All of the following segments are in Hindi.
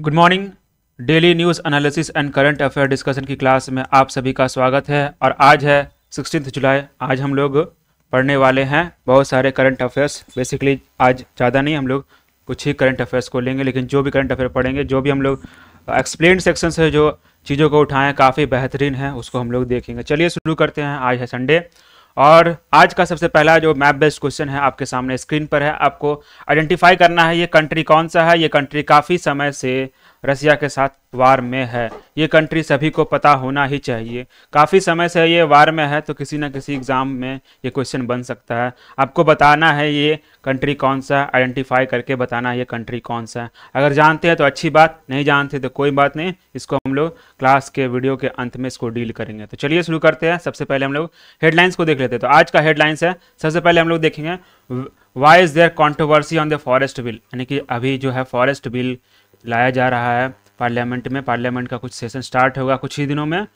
good morning daily news analysis and current affair discussion की क्लास में आप सभी का स्वागत है और आज है सिक्सटीन जुलाई आज हम लोग पढ़ने वाले हैं बहुत सारे करंट अफेयर्स बेसिकली आज ज़्यादा नहीं हम लोग कुछ ही करंट अफेयर्स को लेंगे लेकिन जो भी करंट अफेयर पढ़ेंगे जो भी हम लोग एक्सप्लेन सेक्शन से जो चीज़ों को उठाएँ काफ़ी बेहतरीन है उसको हम लोग देखेंगे चलिए शुरू करते हैं आज है संडे और आज का सबसे पहला जो मैप बेस्ड क्वेश्चन है आपके सामने स्क्रीन पर है आपको आइडेंटिफाई करना है ये कंट्री कौन सा है ये कंट्री काफ़ी समय से रसिया के साथ वार में है ये कंट्री सभी को पता होना ही चाहिए काफ़ी समय से ये वार में है तो किसी न किसी एग्ज़ाम में ये क्वेश्चन बन सकता है आपको बताना है ये कंट्री कौन सा आइडेंटिफाई करके बताना है ये कंट्री कौन सा है अगर जानते हैं तो अच्छी बात नहीं जानते तो कोई बात नहीं इसको हम लोग क्लास के वीडियो के अंत में इसको डील करेंगे तो चलिए शुरू करते हैं सबसे पहले हम लोग हेडलाइंस को देख लेते हैं तो आज का हेडलाइंस है सबसे पहले हम लोग देखेंगे why is there controversy on the forest bill यानी कि अभी जो है फॉरेस्ट बिल लाया जा रहा है पार्लियामेंट में पार्लियामेंट का कुछ सेशन स्टार्ट होगा कुछ ही दिनों में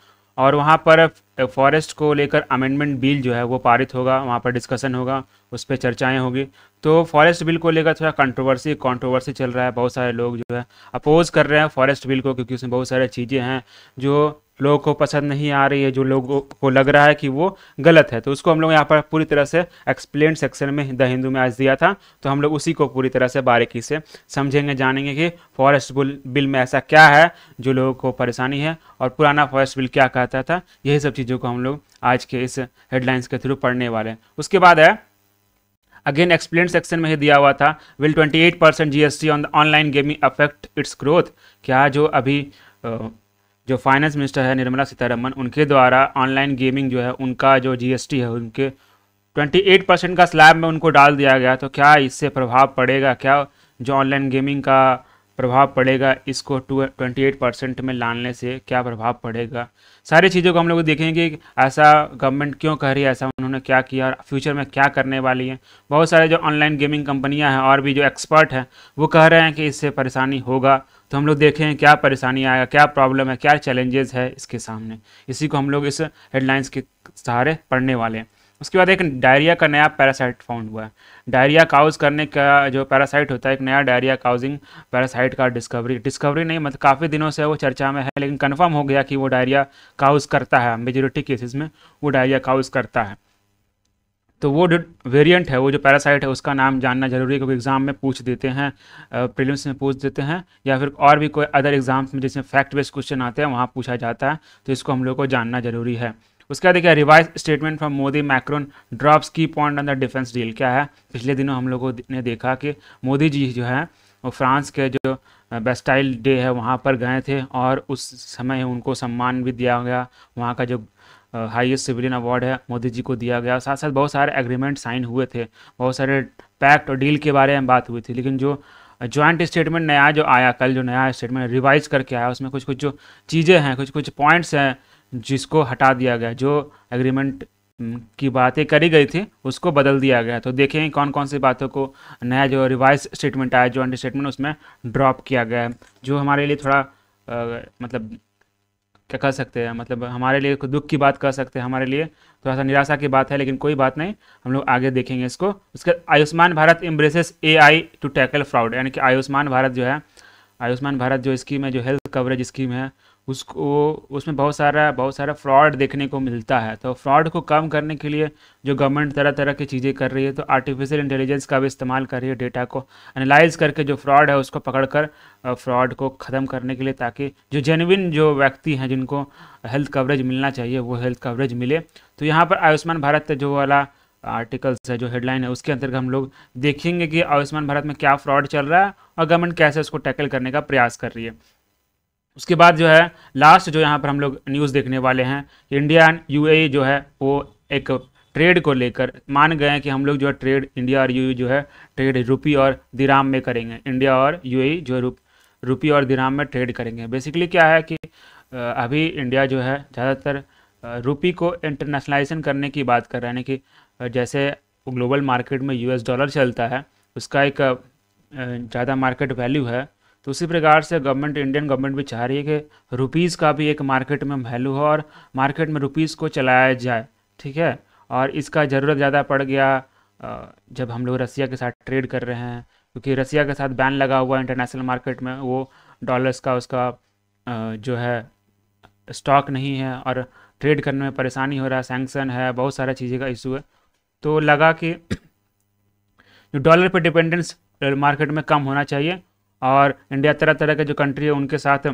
और वहाँ पर फॉरेस्ट को लेकर अमेंडमेंट बिल जो है वो पारित होगा वहाँ पर डिस्कशन होगा उस पर चर्चाएँ होगी तो फॉरेस्ट बिल को लेकर थोड़ा कंट्रोवर्सी कंट्रोवर्सी चल रहा है बहुत सारे लोग जो है अपोज कर रहे हैं फॉरेस्ट बिल को क्योंकि उसमें बहुत सारी चीज़ें हैं जो लोगों को पसंद नहीं आ रही है जो लोगों को लग रहा है कि वो गलत है तो उसको हम लोग यहाँ पर पूरी तरह से एक्सप्लेन सेक्शन में द हिंदू में आज दिया था तो हम लोग उसी को पूरी तरह से बारीकी से समझेंगे जानेंगे कि फॉरेस्ट बिल में ऐसा क्या है जो लोगों को परेशानी है और पुराना फॉरेस्ट बिल क्या कहता था यही सब चीज़ों को हम लोग आज के इस हेडलाइंस के थ्रू पढ़ने वाले हैं उसके बाद है अगेन एक्सप्लेन सेक्शन में ही दिया हुआ था will 28 percent G on online gaming affect its growth क्या जो अभी जो फाइनेंस मिनिस्टर है निर्मला सीतारमन उनके द्वारा ऑनलाइन गेमिंग जो है उनका जो टी है उनके 28 परसेंट का स्लैब में उनको डाल दिया गया तो क्या इससे प्रभाव पड़ेगा क्या जो ऑनलाइन गेमिंग का प्रभाव पड़ेगा इसको टू ट्वेंटी एट परसेंट में लाने से क्या प्रभाव पड़ेगा सारी चीज़ों को हम लोग देखेंगे कि ऐसा गवर्नमेंट क्यों कह रही है ऐसा उन्होंने क्या किया और फ्यूचर में क्या करने वाली है बहुत सारे जो ऑनलाइन गेमिंग कंपनियां हैं और भी जो एक्सपर्ट हैं वो कह रहे हैं कि इससे परेशानी होगा तो हम लोग देखें क्या परेशानी आएगा क्या प्रॉब्लम है क्या चैलेंजेस है इसके सामने इसी को हम लोग इस हेडलाइंस के सहारे पढ़ने वाले हैं उसके बाद एक डायरिया का नया पैरासाइट फाउंड हुआ है डायरिया काउज करने का जो पैरासाइट होता है एक नया डायरिया काउजिंग पैरासाइट का डिस्कवरी डिस्कवरी नहीं मतलब काफ़ी दिनों से वो चर्चा में है लेकिन कन्फर्म हो गया कि वो डायरिया काउज करता है मेजोरिटी केसेस में वो डायरिया काउज करता है तो वो जो वेरिएंट है वो जो पैरासाइट है उसका नाम जानना जरूरी है क्योंकि एग्ज़ाम में पूछ देते हैं प्रीलिम्स में पूछ देते हैं या फिर और भी कोई अदर एग्ज़ाम्स में जिसमें फैक्ट बेस्ड क्वेश्चन आते हैं वहाँ पूछा जाता है तो इसको हम लोग को जानना जरूरी है उसके बाद देखिए revise statement from Modi Macron drops key point on the defence deal क्या है पिछले दिनों हम लोगों ने देखा कि मोदी जी जो है वो फ्रांस के जो बेस्टाइल डे है वहाँ पर गए थे और उस समय उनको सम्मान भी दिया गया वहाँ का जो हाईएस्ट सिविलियन अवार्ड है मोदी जी को दिया गया साथ साथ बहुत सारे एग्रीमेंट साइन हुए थे बहुत सारे पैक्ट और डील के बारे में बात हुई थी लेकिन जो जॉइंट स्टेटमेंट नया जो आया कल जो नया स्टेटमेंट रिवाइज करके आया उसमें कुछ कुछ जो चीज़ें हैं कुछ कुछ पॉइंट्स हैं जिसको हटा दिया गया जो एग्रीमेंट की बातें करी गई थी उसको बदल दिया गया तो देखें कौन कौन सी बातों को नया जो रिवाइज स्टेटमेंट आया जो अंडर स्टेटमेंट उसमें ड्रॉप किया गया है जो हमारे लिए थोड़ा आ, मतलब क्या कह सकते हैं मतलब हमारे लिए दुख की बात कह सकते हैं हमारे लिए थोड़ा सा निराशा की बात है लेकिन कोई बात नहीं हम लोग आगे देखेंगे इसको उसके Ayushman Bharat embraces A I to tackle fraud यानी कि आयुष्मान भारत जो है आयुष्मान भारत जो स्कीम है जो हेल्थ कवरेज स्कीम है उसको उसमें बहुत सारा बहुत सारा फ्रॉड देखने को मिलता है तो फ्रॉड को कम करने के लिए जो गवर्नमेंट तरह तरह की चीज़ें कर रही है तो आर्टिफिशियल इंटेलिजेंस का भी इस्तेमाल कर रही है डेटा को एनालाइज करके जो फ्रॉड है उसको पकड़ कर फ्रॉड को ख़त्म करने के लिए ताकि जो जेनविन जो व्यक्ति हैं जिनको हेल्थ कवरेज मिलना चाहिए वो हेल्थ कवरेज मिले तो यहाँ पर आयुष्मान भारत जो वाला आर्टिकल्स है जो हेडलाइन है उसके अंतर्गत हम लोग देखेंगे कि आयुष्मान भारत में क्या फ्रॉड चल रहा है और गवर्नमेंट कैसे उसको टैकल करने का प्रयास कर रही है उसके बाद जो है लास्ट जो यहाँ पर हम लोग न्यूज़ देखने वाले हैं इंडिया एंड यू जो है वो एक ट्रेड को लेकर मान गए हैं कि हम लोग जो है ट्रेड इंडिया और यू e जो है ट्रेड रुपी और दिराम में करेंगे इंडिया और यू e जो है रुप, रुपी और दिराम में ट्रेड करेंगे बेसिकली क्या है कि अभी इंडिया जो है ज़्यादातर रुपी को इंटरनेशनलाइजेशन करने की बात कर रहे हैं यानी कि जैसे ग्लोबल मार्केट में यूएस डॉलर चलता है उसका एक ज़्यादा मार्केट वैल्यू है तो उसी प्रकार से गवर्नमेंट इंडियन गवर्नमेंट भी चाह रही है कि रुपीज़ का भी एक मार्केट में वैल्यू हो और मार्केट में रुपीज़ को चलाया जाए ठीक है और इसका ज़रूरत ज़्यादा पड़ गया जब हम लोग रसिया के साथ ट्रेड कर रहे हैं क्योंकि रसिया के साथ बैन लगा हुआ है इंटरनेशनल मार्केट में वो डॉलर्स का उसका जो है स्टॉक नहीं है और ट्रेड करने में परेशानी हो रहा है सैंक्शन है बहुत सारा चीज़ें का इशू है तो लगा कि जो डॉलर पर डिपेंडेंस मार्केट में कम होना चाहिए और इंडिया तरह तरह के जो कंट्री है उनके साथ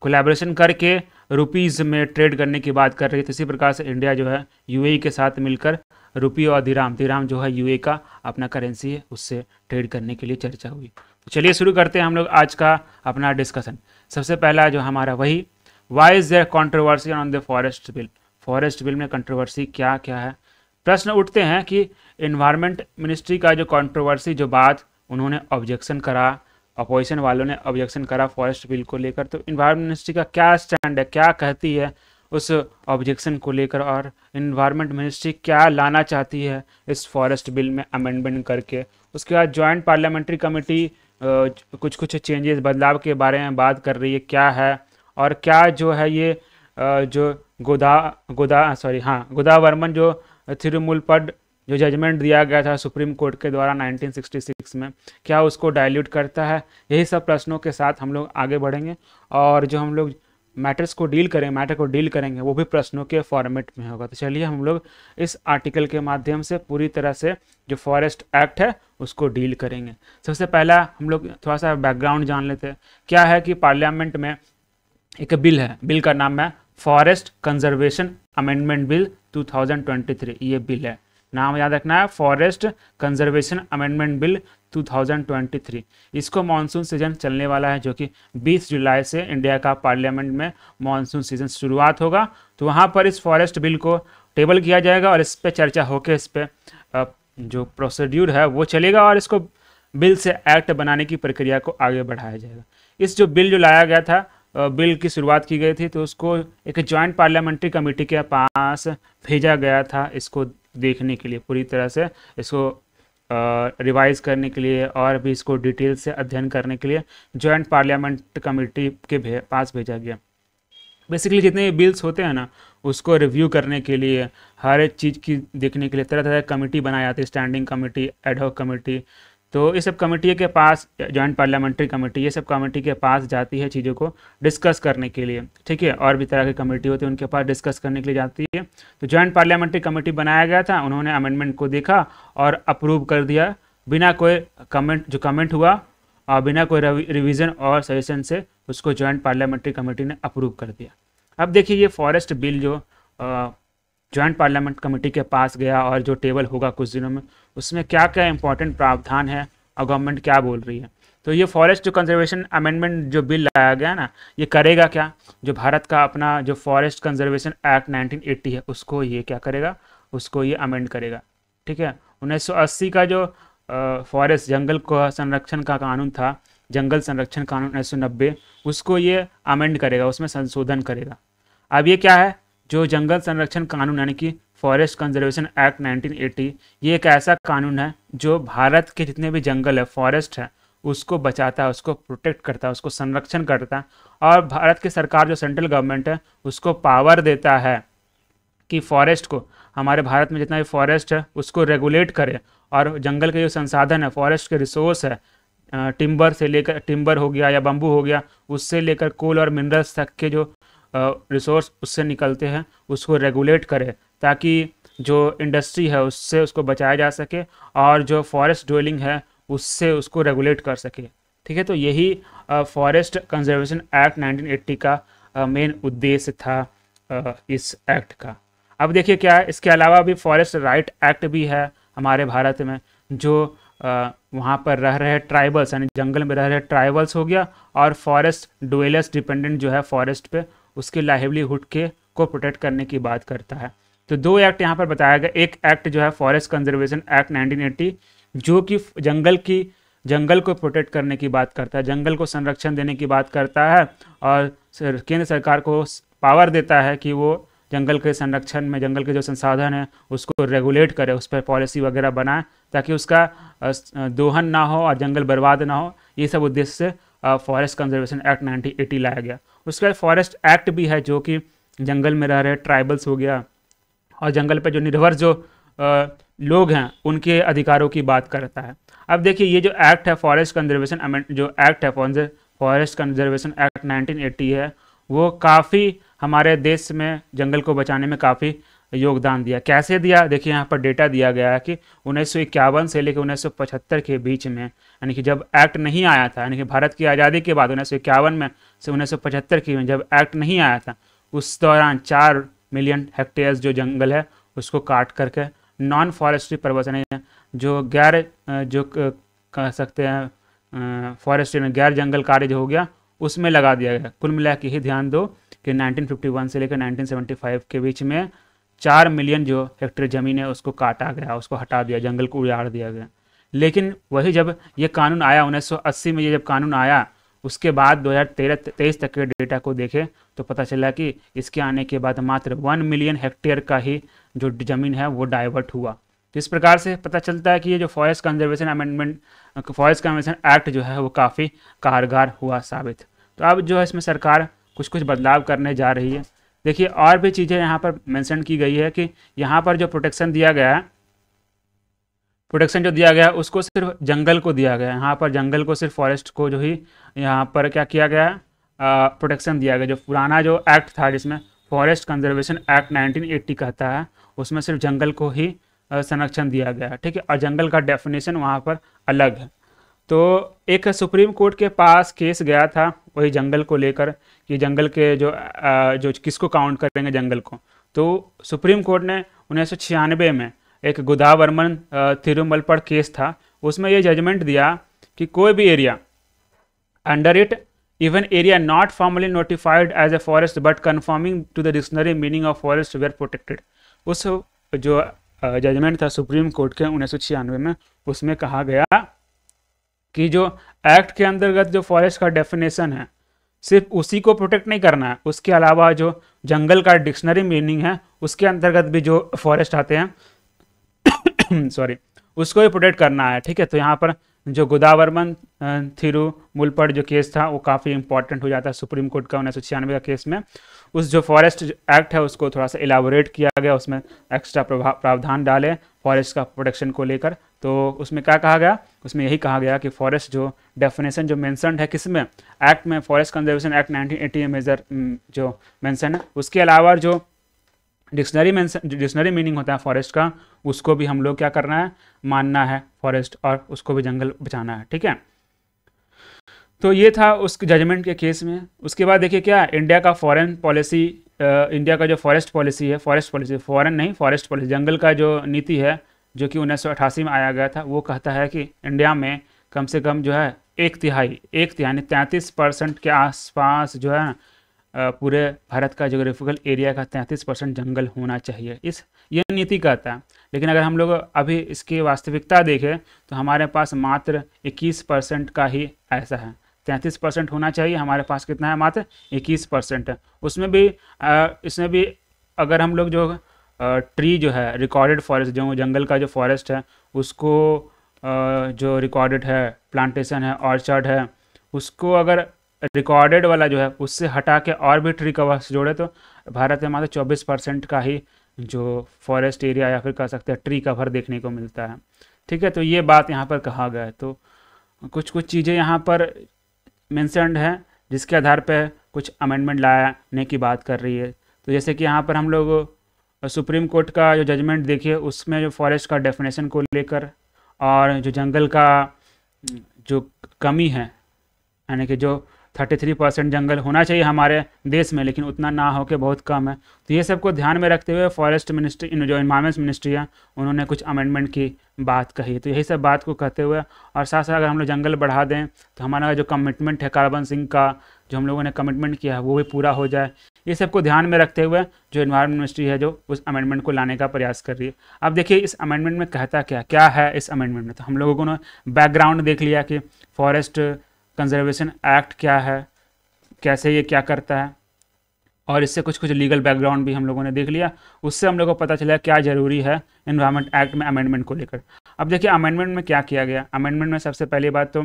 कोलेब्रेशन करके रुपीज़ में ट्रेड करने की बात कर रही है तो इसी प्रकार से इंडिया जो है यूएई e के साथ मिलकर रुपी और धीराम धीराम जो है यूए e का अपना करेंसी है उससे ट्रेड करने के लिए चर्चा हुई तो चलिए शुरू करते हैं हम लोग आज का अपना डिस्कशन सबसे पहला जो हमारा वही why is there controversy on the forest bill forest bill में कंट्रोवर्सी क्या क्या है प्रश्न उठते हैं कि इन्वायरमेंट मिनिस्ट्री का जो कॉन्ट्रोवर्सी जो बात उन्होंने ऑब्जेक्शन करा अपोजिशन वालों ने ऑब्जेक्शन करा फॉरेस्ट बिल को लेकर तो इन्वायरमेंट मिनिस्ट्री का क्या स्टैंड है क्या कहती है उस ऑब्जेक्शन को लेकर और इन्वायरमेंट मिनिस्ट्री क्या लाना चाहती है इस फॉरेस्ट बिल में अमेंडमेंट करके उसके बाद ज्वाइंट पार्लियामेंट्री कमेटी कुछ कुछ चेंजेस बदलाव के बारे में बात कर रही है क्या है और क्या जो है ये जो गोदा गोदा सॉरी हाँ गोदा वर्मन जो थिरुमुलपड जो जजमेंट दिया गया था सुप्रीम कोर्ट के द्वारा 1966 में क्या उसको डाइल्यूट करता है यही सब प्रश्नों के साथ हम लोग आगे बढ़ेंगे और जो हम लोग मैटर्स को डील करेंगे मैटर को डील करेंगे वो भी प्रश्नों के फॉर्मेट में होगा तो चलिए हम लोग इस आर्टिकल के माध्यम से पूरी तरह से जो फॉरेस्ट एक्ट है उसको डील करेंगे सबसे पहला हम लोग थोड़ा सा बैकग्राउंड जान लेते हैं क्या है कि पार्लियामेंट में एक बिल है बिल का नाम है फॉरेस्ट कंजर्वेशन अमेंडमेंट बिल 2023 ये बिल है नाम याद रखना है फॉरेस्ट कंजर्वेशन अमेंडमेंट बिल 2023 इसको मानसून सीजन चलने वाला है जो कि 20 जुलाई से इंडिया का पार्लियामेंट में मानसून सीजन शुरुआत होगा तो वहाँ पर इस फॉरेस्ट बिल को टेबल किया जाएगा और इस पर चर्चा होकर इस पर जो प्रोसीड्यूर है वो चलेगा और इसको बिल से एक्ट बनाने की प्रक्रिया को आगे बढ़ाया जाएगा इस जो बिल जो लाया गया था बिल की शुरुआत की गई थी तो उसको एक जॉइंट पार्लियामेंट्री कमेटी के पास भेजा गया था इसको देखने के लिए पूरी तरह से इसको रिवाइज करने के लिए और भी इसको डिटेल से अध्ययन करने के लिए जॉइंट पार्लियामेंट कमेटी के भे, पास भेजा गया बेसिकली जितने बिल्स होते हैं ना उसको रिव्यू करने के लिए हर एक चीज़ की देखने के लिए तरह तरह कमेटी बनाई जाती है स्टैंडिंग कमेटी एडहॉक कमेटी तो ये सब कमेटी के पास जॉइंट पार्लियामेंट्री कमेटी ये सब कमेटी के पास जाती है चीज़ों को डिस्कस करने के लिए ठीक है और भी तरह की कमेटी होती है उनके पास डिस्कस करने के लिए जाती है तो जॉइंट पार्लियामेंट्री कमेटी बनाया गया था उन्होंने अमेंडमेंट को देखा और अप्रूव कर दिया बिना कोई कमेंट जो कमेंट हुआ और बिना कोई रिविज़न और सजेशन से उसको जॉइंट पार्लियामेंट्री कमेटी ने अप्रूव कर दिया अब देखिए ये फॉरेस्ट बिल जो जॉइंट पार्लियामेंट कमेटी के पास गया और जो टेबल होगा कुछ दिनों में उसमें क्या क्या इंपॉर्टेंट प्रावधान है और गवर्नमेंट क्या बोल रही है तो ये फॉरेस्ट कंजर्वेशन अमेंडमेंट जो बिल लाया गया ना ये करेगा क्या जो भारत का अपना जो फॉरेस्ट कंजर्वेशन एक्ट 1980 है उसको ये क्या करेगा उसको ये अमेंड करेगा ठीक है 1980 का जो फॉरेस्ट जंगल को संरक्षण का कानून था जंगल संरक्षण कानून उन्नीस उसको ये अमेंड करेगा उसमें संशोधन करेगा अब ये क्या है जो जंगल संरक्षण कानून यानी कि फॉरेस्ट कंजर्वेशन एक्ट 1980 ये एक ऐसा कानून है जो भारत के जितने भी जंगल है फॉरेस्ट है उसको बचाता है उसको प्रोटेक्ट करता है उसको संरक्षण करता है और भारत की सरकार जो सेंट्रल गवर्नमेंट है उसको पावर देता है कि फॉरेस्ट को हमारे भारत में जितना भी फॉरेस्ट है उसको रेगुलेट करे और जंगल के जो संसाधन है फॉरेस्ट के रिसोर्स है टिम्बर से लेकर टिम्बर हो गया या बम्बू हो गया उससे लेकर कोल और मिनरल्स तक के जो रिसोर्स उससे निकलते हैं उसको रेगुलेट करे ताकि जो इंडस्ट्री है उससे उसको बचाया जा सके और जो फॉरेस्ट ड्वेलिंग है उससे उसको रेगुलेट कर सके ठीक है तो यही फॉरेस्ट कंजर्वेशन एक्ट 1980 का मेन उद्देश्य था आ, इस एक्ट का अब देखिए क्या है इसके अलावा भी फॉरेस्ट राइट एक्ट भी है हमारे भारत में जो आ, वहाँ पर रह रहे ट्राइबल्स यानी जंगल में रह रहे ट्राइबल्स हो गया और फॉरेस्ट डुएलस डिपेंडेंट जो है फॉरेस्ट पे उसके लाइवलीहुड के को प्रोटेक्ट करने की बात करता है तो दो एक्ट यहाँ पर बताया गया एक एक्ट जो है फॉरेस्ट कंजर्वेशन एक्ट एट्टी जो कि जंगल की जंगल को प्रोटेक्ट करने की बात करता है जंगल को संरक्षण देने की बात करता है और केंद्र सरकार को पावर देता है कि वो जंगल के संरक्षण में जंगल के जो संसाधन है उसको रेगुलेट करे उस पर पॉलिसी वगैरह बनाए ताकि उसका दोहन ना हो और जंगल बर्बाद ना हो ये सब उद्देश्य से फॉरेस्ट कंजर्वेशन एक्ट 1980 लाया गया उसके बाद फॉरेस्ट एक्ट भी है जो कि जंगल में रह रहे ट्राइबल्स हो गया और जंगल पर जो निर्भर जो आ, लोग हैं उनके अधिकारों की बात करता है अब देखिए ये जो एक्ट है फॉरेस्ट कंजर्वेशन जो एक्ट है फॉरेस्ट कंजर्वेशन एक्ट 1980 है वो काफ़ी हमारे देश में जंगल को बचाने में काफ़ी योगदान दिया कैसे दिया देखिए यहाँ पर डेटा दिया गया है कि उन्नीस से लेकर उन्नीस के बीच में यानी कि जब एक्ट नहीं आया था यानी कि भारत की आज़ादी के बाद उन्नीस में से उन्नीस की में जब एक्ट नहीं आया था उस दौरान चार मिलियन हेक्टेयर्स जो जंगल है उसको काट करके नॉन फॉरेस्ट्री प्रवचन जो गैर जो कह सकते हैं फॉरेस्ट्री में गैर जंगल कार्य जो हो गया उसमें लगा दिया गया कुल मिला के ही ध्यान दो कि 1951 से लेकर 1975 के बीच में चार मिलियन जो हेक्टेयर ज़मीन है उसको काटा गया उसको हटा दिया जंगल को उजाड़ दिया गया लेकिन वही जब ये कानून आया 1980 में ये जब कानून आया उसके बाद 2013 तेईस तक के डेटा को देखें तो पता चला कि इसके आने के बाद मात्र वन मिलियन हेक्टेयर का ही जो ज़मीन है वो डाइवर्ट हुआ तो इस प्रकार से पता चलता है कि ये जो forest conservation amendment forest conservation act जो है वो काफ़ी कारगर हुआ साबित तो अब जो है इसमें सरकार कुछ कुछ बदलाव करने जा रही है देखिए और भी चीज़ें यहाँ पर मैंशन की गई है कि यहाँ पर जो प्रोटेक्शन दिया गया है प्रोटेक्शन जो दिया गया उसको सिर्फ जंगल को दिया गया है यहाँ पर जंगल को सिर्फ फॉरेस्ट को जो ही यहाँ पर क्या किया गया प्रोटेक्शन दिया गया जो पुराना जो एक्ट था जिसमें फॉरेस्ट कंजर्वेशन एक्ट नाइनटीन कहता है उसमें सिर्फ जंगल को ही संरक्षण दिया गया है ठीक है और जंगल का डेफिनेशन वहाँ पर अलग है तो एक सुप्रीम कोर्ट के पास केस गया था वही जंगल को लेकर कि जंगल के जो जो किसको काउंट करेंगे जंगल को तो सुप्रीम कोर्ट ने उन्नीस में एक गुदावर्मन थिरुमलपड़ केस था उसमें यह जजमेंट दिया कि कोई भी area under it even area not formally notified as a forest but confirming to the dictionary meaning of forest were protected उस जो जजमेंट था सुप्रीम कोर्ट के उन्नीस में उसमें कहा गया कि जो एक्ट के अंतर्गत जो फॉरेस्ट का डेफिनेशन है सिर्फ उसी को प्रोटेक्ट नहीं करना है उसके अलावा जो जंगल का डिक्शनरी मीनिंग है उसके अंतर्गत भी जो फॉरेस्ट आते हैं सॉरी उसको भी प्रोटेक्ट करना है ठीक है तो यहाँ पर जो गोदावर्मन थिरू मूल पर जो केस था वो काफ़ी इंपॉर्टेंट हो जाता है सुप्रीम कोर्ट का उन्नीस सौ छियानवे का केस में उस जो फॉरेस्ट एक्ट है उसको थोड़ा सा एलाबोरेट किया गया उसमें एक्स्ट्रा प्रावधान डाले फॉरेस्ट का प्रोटेक्शन को लेकर तो उसमें क्या कहा गया उसमें यही कहा गया कि फॉरेस्ट जो डेफिनेशन जो मैंसनड है किस में एक्ट में forest conservation act nineteen eighty major जो मैंसन है उसके अलावा जो डिक्शनरी में डिक्शनरी मीनिंग होता है फॉरेस्ट का उसको भी हम लोग क्या करना है मानना है फॉरेस्ट और उसको भी जंगल बचाना है ठीक है तो ये था उस जजमेंट के केस में उसके बाद देखिए क्या इंडिया का फॉरेन पॉलिसी इंडिया का जो फॉरेस्ट पॉलिसी है फॉरेस्ट पॉलिसी फॉरेन नहीं फॉरेस्ट पॉलिसी जंगल का जो नीति है जो कि उन्नीस में आया गया था वो कहता है कि इंडिया में कम से कम जो है एक तिहाई एक तिहाई यानी तैंतीस परसेंट के आसपास जो है पूरे भारत का जोग्राफिकल एरिया का तैंतीस परसेंट जंगल होना चाहिए इस यह नीति कहता है लेकिन अगर हम लोग अभी इसकी वास्तविकता देखें तो हमारे पास मात्र इक्कीस परसेंट का ही ऐसा है तैंतीस परसेंट होना चाहिए हमारे पास कितना है मात्र इक्कीस परसेंट उसमें भी इसमें भी अगर हम लोग जो ट्री जो है रिकॉर्डेड फॉरेस्ट जो जंगल का जो फॉरेस्ट है उसको जो रिकॉर्डेड है प्लांटेशन है ऑर्चर्ड है उसको अगर रिकॉर्डेड वाला जो है उससे हटा के और भी ट्री कवर्स जोड़े तो भारत में मात्र चौबीस परसेंट का ही जो फॉरेस्ट एरिया या फिर कह सकते हैं ट्री कवर देखने को मिलता है ठीक है तो ये बात यहाँ पर कहा गया है तो कुछ कुछ चीज़ें यहाँ पर मैंसनड हैं जिसके आधार पर कुछ अमेंडमेंट लाने की बात कर रही है तो जैसे कि यहाँ पर हम लोग सुप्रीम कोर्ट का जो जजमेंट देखिए उसमें जो फॉरेस्ट का डेफिनेशन को लेकर और जो जंगल का जो कमी है यानी कि जो थर्टी परसेंट जंगल होना चाहिए हमारे देश में लेकिन उतना ना हो के बहुत कम है तो ये सब को ध्यान में रखते हुए फॉरेस्ट मिनिस्ट्री जो इन्वायरमेंट मिनिस्ट्री है उन्होंने कुछ अमेंडमेंट की बात कही तो यही सब बात को कहते हुए और साथ साथ अगर हम लोग जंगल बढ़ा दें तो हमारा जो कमिटमेंट है कार्बन सिंह का जो हम लोगों ने कमिटमेंट किया है वो भी पूरा हो जाए ये सब को ध्यान में रखते हुए जो इन्वायरमेंट मिनिस्ट्री है जो उस अमेंडमेंट को लाने का प्रयास कर रही है अब देखिए इस अमेंडमेंट में कहता क्या क्या है इस अमेंडमेंट में तो हम लोगों को बैकग्राउंड देख लिया कि फॉरेस्ट कंजर्वेशन एक्ट क्या है कैसे ये क्या करता है और इससे कुछ कुछ लीगल बैकग्राउंड भी हम लोगों ने देख लिया उससे हम लोगों को पता चला क्या ज़रूरी है इन्वायरमेंट एक्ट में अमेंडमेंट को लेकर अब देखिए अमेंडमेंट में क्या किया गया अमेंडमेंट में सबसे पहली बात तो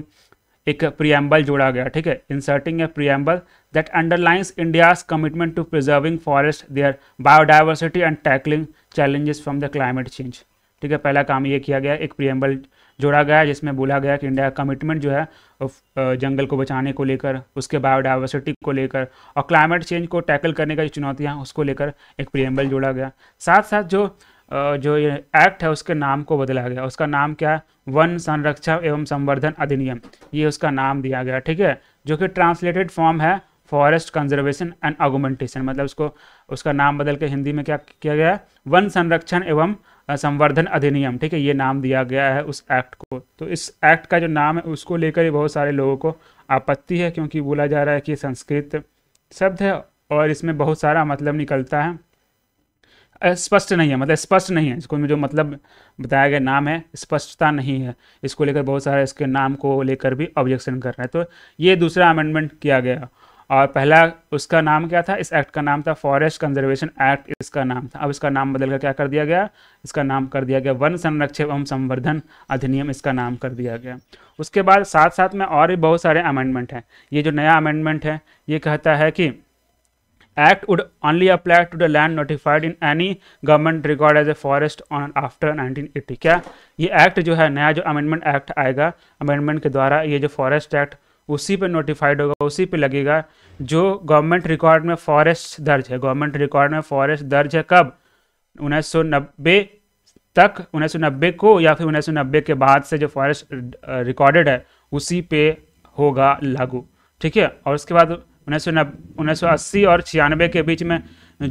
एक प्रियम्बल जोड़ा गया ठीक है inserting a preamble that underlines India's commitment to preserving forest their biodiversity and tackling challenges from the climate change ठीक है पहला काम ये किया गया एक प्रियम्बल जोड़ा गया जिसमें बोला गया कि इंडिया का कमिटमेंट जो है जंगल को बचाने को लेकर उसके बायोडाइवर्सिटी को लेकर और क्लाइमेट चेंज को टैकल करने का जो चुनौतियाँ उसको लेकर एक प्रियम्बल जोड़ा गया साथ साथ जो जो ये एक्ट है उसके नाम को बदला गया उसका नाम क्या है वन संरक्षा एवं संवर्धन अधिनियम ये उसका नाम दिया गया ठीक है जो कि ट्रांसलेटेड फॉर्म है फॉरेस्ट कंजर्वेशन एंड ऑगोमेंटेशन मतलब उसको उसका नाम बदल के हिंदी में क्या किया गया वन संरक्षण एवं संवर्धन अधिनियम ठीक है ये नाम दिया गया है उस एक्ट को तो इस एक्ट का जो नाम है उसको लेकर ही बहुत सारे लोगों को आपत्ति है क्योंकि बोला जा रहा है कि संस्कृत शब्द है और इसमें बहुत सारा मतलब निकलता है स्पष्ट नहीं है मतलब स्पष्ट नहीं है इसको जो मतलब बताया गया नाम है स्पष्टता नहीं है इसको लेकर बहुत सारे इसके नाम को लेकर भी ऑब्जेक्शन कर रहे हैं तो ये दूसरा अमेंडमेंट किया गया और पहला उसका नाम क्या था इस एक्ट का नाम था फॉरेस्ट कंजर्वेशन एक्ट इसका नाम था अब इसका नाम बदलकर क्या कर दिया गया इसका नाम कर दिया गया वन संरक्षण एवं संवर्धन अधिनियम इसका नाम कर दिया गया उसके बाद साथ साथ में और भी बहुत सारे अमेंडमेंट हैं ये जो नया अमेंडमेंट है ये कहता है कि would only apply to the land notified in any government government as a forest on after nineteen 1980 क्या ये एक्ट जो है नया जो अमेंडमेंट एक्ट आएगा अमेंडमेंट के द्वारा ये जो फॉरेस्ट एक्ट उसी पे नोटिफाइड होगा उसी पे लगेगा जो गवर्नमेंट रिकॉर्ड में फॉरेस्ट दर्ज है गवर्नमेंट रिकॉर्ड में फॉरेस्ट दर्ज है कब उन्नीस तक उन्नीस को या फिर उन्नीस के बाद से जो फॉरेस्ट रिकॉर्डेड है उसी पे होगा लागू ठीक है और उसके बाद उन्नीस सौ और छियानवे के बीच में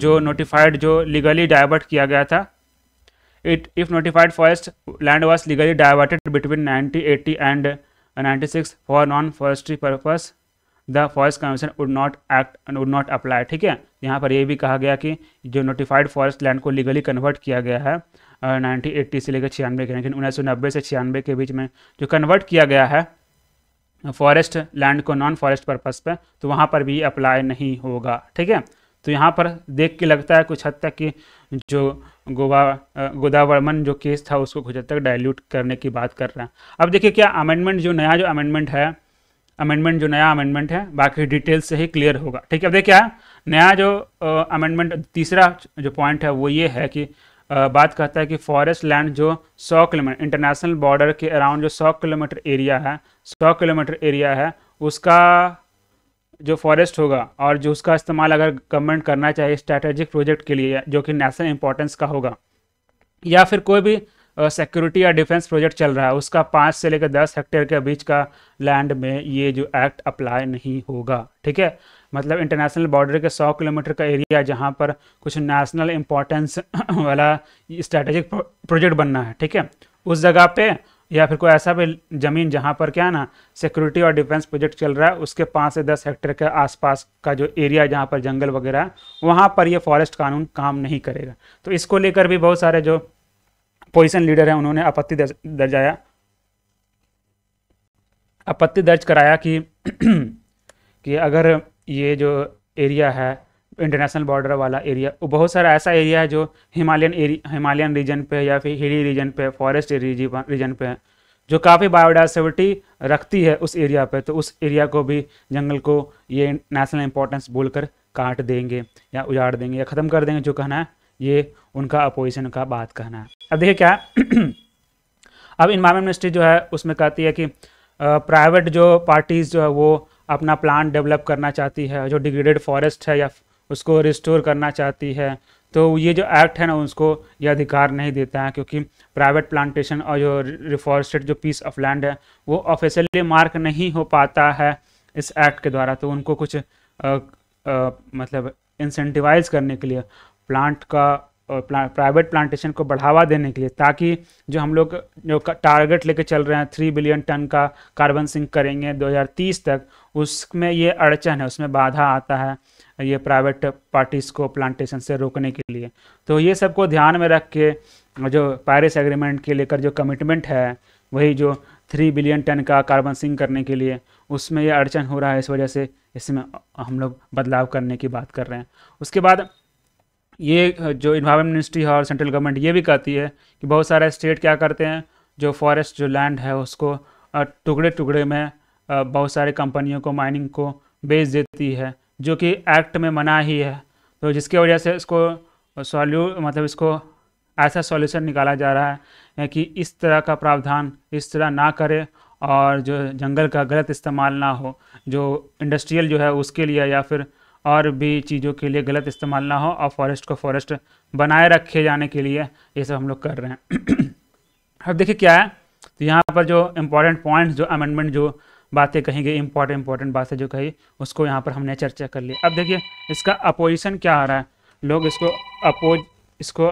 जो नोटिफाइड जो लीगली डाइवर्ट किया गया था it if notified forest land was legally diverted between nineteen and ninety 96 for non forestry purpose the forest commission would not act and would not apply ठीक है यहाँ पर ये भी कहा गया कि जो नोटिफाइड फॉरेस्ट लैंड को लीगली कन्वर्ट किया गया है नाइनटीन एट्टी से लेकर छियानवे के लेकिन उन्नीस सौ नब्बे से छियानवे के बीच में जो कन्वर्ट किया गया है फॉरेस्ट लैंड को नॉन फॉरेस्ट पर्पज़ पे तो वहाँ पर भी अप्लाई नहीं होगा ठीक है तो यहाँ पर देख के लगता है कुछ हद तक कि जो गोवा गोदावर्मन जो केस था उसको कुछ हद तक डायल्यूट करने की बात कर रहे हैं अब देखिए क्या अमेंडमेंट जो नया जो अमेंडमेंट है अमेंडमेंट जो नया अमेंडमेंट है बाकी डिटेल से ही क्लियर होगा ठीक है अब देखिए नया जो अमेंडमेंट तीसरा जो पॉइंट है वो ये है कि आ, बात करता है कि फॉरेस्ट लैंड जो 100 किलोमीटर इंटरनेशनल बॉर्डर के अराउंड जो 100 किलोमीटर एरिया है 100 किलोमीटर एरिया है उसका जो फॉरेस्ट होगा और जो उसका इस्तेमाल अगर गवर्नमेंट करना चाहिए स्ट्रैटेजिक प्रोजेक्ट के लिए जो कि नेशनल इंपॉर्टेंस का होगा या फिर कोई भी सिक्योरिटी uh, या डिफेंस प्रोजेक्ट चल रहा है उसका पाँच से लेकर दस हेक्टेयर के बीच का लैंड में ये जो एक्ट अप्लाई नहीं होगा ठीक है मतलब इंटरनेशनल बॉर्डर के सौ किलोमीटर का एरिया जहाँ पर कुछ नेशनल इम्पोर्टेंस वाला स्ट्रैटेजिक प्रोजेक्ट बनना है ठीक है उस जगह पे या फिर कोई ऐसा भी ज़मीन जहाँ पर क्या ना सिक्योरिटी और डिफेंस प्रोजेक्ट चल रहा है उसके पाँच से दस हेक्टेयर के आसपास का जो एरिया जहाँ पर जंगल वगैरह है वहाँ पर ये फॉरेस्ट कानून काम नहीं करेगा तो इसको लेकर भी बहुत सारे जो पोजिशन लीडर हैं उन्होंने आपत्ति दर्जाया आपत्ति दर्ज कराया कि कि अगर ये जो एरिया है इंटरनेशनल बॉर्डर वाला एरिया बहुत सारा ऐसा एरिया है जो हिमालयन एरिया हिमालयन रीजन पे या फिर हिली रीजन पे फॉरेस्ट रीजन पे है जो काफ़ी बायोडाइवर्सिटी रखती है उस एरिया पे तो उस एरिया को भी जंगल को ये नेशनल इंपॉर्टेंस बोलकर काट देंगे या उजाड़ देंगे या ख़त्म कर देंगे जो कहना है ये उनका अपोजिशन का बात कहना है अब देखिए क्या अब इन्वायरमेंट मिनिस्ट्री जो है उसमें कहती है कि प्राइवेट जो पार्टीज़ जो है वो अपना प्लान डेवलप करना चाहती है जो डिग्रेडेड फॉरेस्ट है या उसको रिस्टोर करना चाहती है तो ये जो एक्ट है ना उसको ये अधिकार नहीं देता है क्योंकि प्राइवेट प्लांटेशन और जो रिफॉरेस्टेड जो पीस ऑफ लैंड है वो ऑफिशियली मार्क नहीं हो पाता है इस एक्ट के द्वारा तो उनको कुछ आ, आ, मतलब इंसेंटिवाइज करने के लिए प्लांट का प्ला, प्राइवेट प्लांटेशन को बढ़ावा देने के लिए ताकि जो हम लोग जो टारगेट लेके चल रहे हैं थ्री बिलियन टन का कार्बन सिंक करेंगे 2030 तक उसमें ये अड़चन है उसमें बाधा आता है ये प्राइवेट पार्टीज़ को प्लांटेशन से रोकने के लिए तो ये सबको ध्यान में रख के जो पेरिस एग्रीमेंट के लेकर जो कमिटमेंट है वही जो थ्री बिलियन टन का कार्बन सिंक करने के लिए उसमें यह अड़चन हो रहा है इस वजह से इसमें हम लोग बदलाव करने की बात कर रहे हैं उसके बाद ये जो इन्वायरमेंट मिनिस्ट्री है और सेंट्रल गवर्नमेंट ये भी कहती है कि बहुत सारे स्टेट क्या करते हैं जो फॉरेस्ट जो लैंड है उसको टुकड़े टुकड़े में बहुत सारे कंपनियों को माइनिंग को बेच देती है जो कि एक्ट में मना ही है तो जिसकी वजह से इसको सॉल्यू मतलब इसको ऐसा सॉल्यूशन निकाला जा रहा है कि इस तरह का प्रावधान इस तरह ना करे और जो जंगल का गलत इस्तेमाल ना हो जो इंडस्ट्रियल जो है उसके लिए या फिर और भी चीज़ों के लिए गलत इस्तेमाल ना हो और फॉरेस्ट को फॉरेस्ट बनाए रखे जाने के लिए ये सब हम लोग कर रहे हैं अब देखिए क्या है तो यहाँ पर जो इम्पोर्टेंट पॉइंट्स जो अमेंडमेंट जो बातें कही गई इंपॉर्टेंट इंपॉर्टेंट बातें जो कही उसको यहाँ पर हमने चर्चा कर ली अब देखिए इसका अपोजिशन क्या आ रहा है लोग इसको अपोज इसको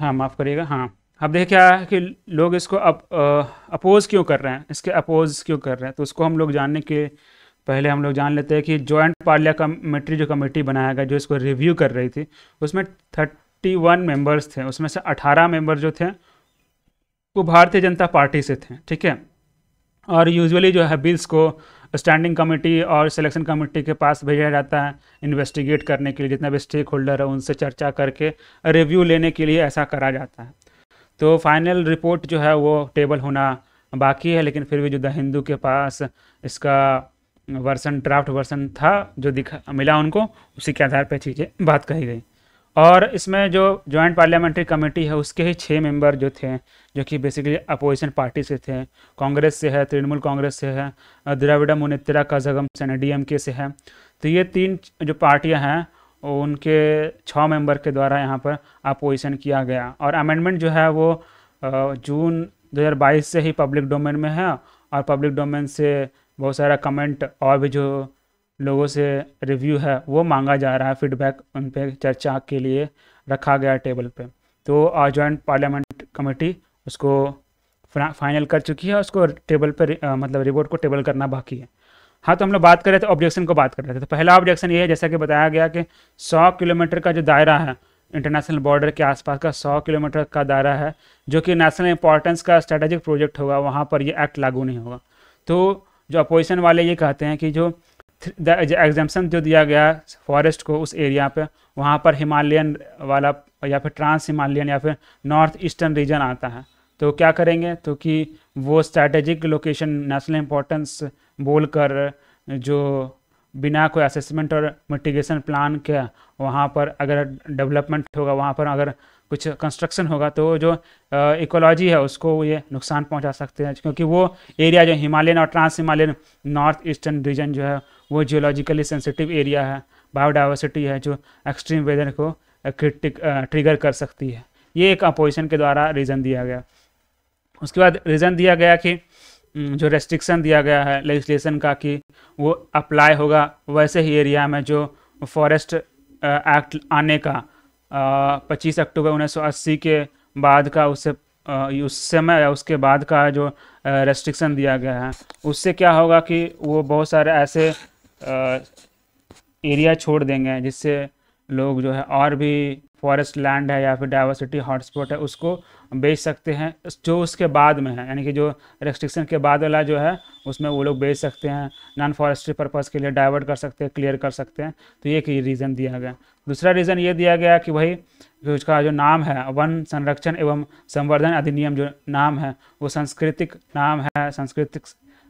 हाँ माफ़ करिएगा हाँ अब देखिए क्या है कि लोग इसको अप, आ, अपोज क्यों कर रहे हैं इसके अपोज क्यों कर रहे हैं तो उसको हम लोग जानने के पहले हम लोग जान लेते हैं कि जॉइंट पार्लिया कमेटी जो कमेटी बनाया गया जो इसको रिव्यू कर रही थी उसमें थर्टी वन मेम्बर्स थे उसमें से अठारह मेम्बर जो थे वो भारतीय जनता पार्टी से थे ठीक है और यूजुअली जो है बिल्स को स्टैंडिंग कमेटी और सिलेक्शन कमेटी के पास भेजा जाता है इन्वेस्टिगेट करने के लिए जितना भी स्टेक होल्डर है उनसे चर्चा करके रिव्यू लेने के लिए ऐसा करा जाता है तो फाइनल रिपोर्ट जो है वो टेबल होना बाकी है लेकिन फिर भी जो द हिंदू के पास इसका वर्सन ड्राफ्ट वर्सन था जो दिखा मिला उनको उसी के आधार पर चीज़ें बात कही गई और इसमें जो जॉइंट पार्लियामेंट्री कमेटी है उसके ही छः मेंबर जो थे जो कि बेसिकली अपोजिशन पार्टी से थे कांग्रेस से है तृणमूल कांग्रेस से है द्राविडा मुनेत्रा जगम से डी से है तो ये तीन जो पार्टियाँ हैं उनके छः मेंबर के द्वारा यहाँ पर अपोजिशन किया गया और अमेंडमेंट जो है वो जून 2022 से ही पब्लिक डोमेन में है और पब्लिक डोमेन से बहुत सारा कमेंट और भी जो लोगों से रिव्यू है वो मांगा जा रहा है फीडबैक उन पर चर्चा के लिए रखा गया टेबल पे तो जॉइंट पार्लियामेंट कमेटी उसको फाइनल कर चुकी है उसको टेबल पर मतलब रिपोर्ट को टेबल करना बाकी है हाँ तो हम लोग बात कर रहे थे ऑब्जेक्शन को बात कर रहे थे तो पहला ऑब्जेक्शन ये है जैसा कि बताया गया कि 100 किलोमीटर का जो दायरा है इंटरनेशनल बॉर्डर के आसपास का 100 किलोमीटर का दायरा है जो कि नेशनल इंपॉर्टेंस का स्ट्रेटेजिक प्रोजेक्ट होगा वहाँ पर ये एक्ट लागू नहीं होगा तो जो अपोजिशन वाले ये कहते हैं कि जो एग्जाम्पन जो दिया गया फॉरेस्ट को उस एरिया पे वहाँ पर हिमालयन वाला या फिर ट्रांस हिमालयन या फिर नॉर्थ ईस्टर्न रीजन आता है तो क्या करेंगे तो कि वो स्ट्रैटेजिक लोकेशन नेशनल इम्पोर्टेंस बोल कर जो बिना कोई असेसमेंट और मिटिगेशन प्लान के वहाँ पर अगर डेवलपमेंट होगा वहाँ पर अगर कुछ कंस्ट्रक्शन होगा तो जो इकोलॉजी है उसको ये नुकसान पहुंचा सकते हैं क्योंकि वो एरिया जो हिमालयन और trans Himalayan north eastern region जो है वो जियोलॉजिकली सेंसिटिव एरिया है बायोडाइवर्सिटी है जो एक्सट्रीम वेदर को क्रिटिक uh, ट्रिगर uh, कर सकती है ये एक अपोजिशन के द्वारा रीज़न दिया गया उसके बाद रीज़न दिया गया कि जो रेस्ट्रिक्शन दिया गया है लेजिस्लेशन का कि वो अप्लाई होगा वैसे ही एरिया में जो फॉरेस्ट एक्ट uh, आने का पच्चीस अक्टूबर उन्नीस के बाद का उससे उस समय या उसके बाद का जो रेस्ट्रिक्शन दिया गया है उससे क्या होगा कि वो बहुत सारे ऐसे एरिया छोड़ देंगे जिससे लोग जो है और भी फॉरेस्ट लैंड है या फिर डाइवर्सिटी हॉटस्पॉट है उसको बेच सकते हैं जो उसके बाद में है यानी कि जो रेस्ट्रिक्शन के बाद वाला जो है उसमें वो लोग बेच सकते हैं नॉन फॉरेस्ट्री पर्पज़ के लिए डाइवर्ट कर सकते हैं क्लियर कर सकते हैं तो ये एक रीज़न दिया गया दूसरा रीज़न ये दिया गया कि भाई उसका जो नाम है वन संरक्षण एवं संवर्धन अधिनियम जो नाम है वो सांस्कृतिक नाम है सांस्कृतिक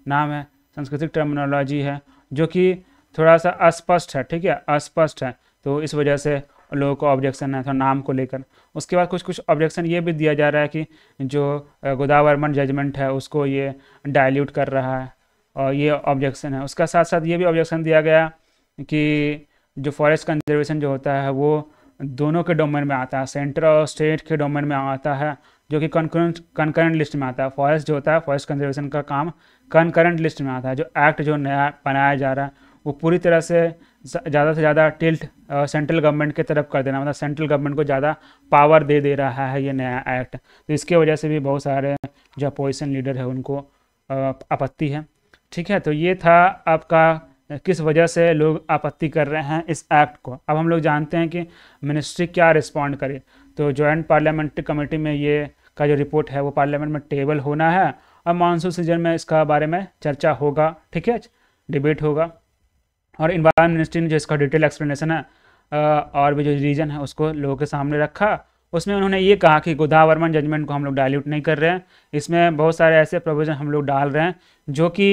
नाम है सांस्कृतिक टर्मिनोलॉजी है जो कि थोड़ा सा अस्पष्ट है ठीक है अस्पष्ट है तो इस वजह से लोगों को ऑब्जेक्शन है थोड़ा तो नाम को लेकर उसके बाद कुछ कुछ ऑब्जेक्शन ये भी दिया जा रहा है कि जो गोदावर्मन जजमेंट है उसको ये डायल्यूट कर रहा है और ये ऑब्जेक्शन है उसका साथ साथ ये भी ऑब्जेक्शन दिया गया कि जो फॉरेस्ट कंजर्वेशन जो होता है वो दोनों के डोमेन में आता है सेंटर और स्टेट के डोमेन में आता है जो कि कनकरेंट कनकरेंट लिस्ट में आता है फॉरेस्ट जो होता है फॉरेस्ट कंजर्वेशन का काम कनकरेंट लिस्ट में आता है जो एक्ट जो नया बनाया जा रहा है वो पूरी तरह से ज़्यादा से ज़्यादा टिल्ट सेंट्रल गवर्नमेंट के तरफ कर देना मतलब सेंट्रल गवर्नमेंट को ज़्यादा पावर दे दे रहा है ये नया एक्ट तो इसके वजह से भी बहुत सारे जो अपोजिशन लीडर है उनको आपत्ति है ठीक है तो ये था आपका किस वजह से लोग आपत्ति कर रहे हैं इस एक्ट को अब हम लोग जानते हैं कि मिनिस्ट्री क्या रिस्पॉन्ड करे तो जॉइंट पार्लियामेंट्री कमेटी में ये का जो रिपोर्ट है वो पार्लियामेंट में टेबल होना है और मानसून सीजन में इसका बारे में चर्चा होगा ठीक है डिबेट होगा और इन्वायरमेंट मिनिस्ट्री ने जो इसका डिटेल एक्सप्लेनेशन है और भी जो रीजन है उसको लोगों के सामने रखा उसमें उन्होंने ये कहा कि गोदावर्मन जजमेंट को हम लोग डायल्यूट नहीं कर रहे हैं इसमें बहुत सारे ऐसे प्रोविज़न हम लोग डाल रहे हैं जो कि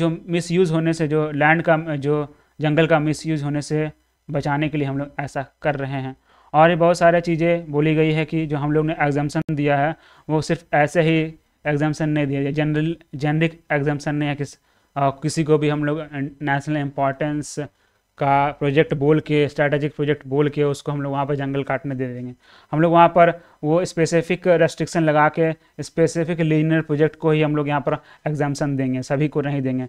जो मिसयूज़ होने से जो लैंड का जो जंगल का मिसयूज़ होने से बचाने के लिए हम लोग ऐसा कर रहे हैं और भी बहुत सारे चीज़ें बोली गई है कि जो हम लोग ने एग्जामेशन दिया है वो सिर्फ ऐसे ही एग्जाम्सन नहीं दिया जनरल जेनरिक एग्जाम्सन नहीं है किस आ, किसी को भी हम लोग नेशनल इम्पॉर्टेंस का प्रोजेक्ट बोल के स्ट्रैटेजिक प्रोजेक्ट बोल के उसको हम लोग वहाँ पर जंगल काटने दे देंगे हम लोग वहाँ पर वो स्पेसिफिक रेस्ट्रिक्शन लगा के स्पेसिफिक लीनियर प्रोजेक्ट को ही हम लोग यहाँ पर एग्जामेशन देंगे सभी को नहीं देंगे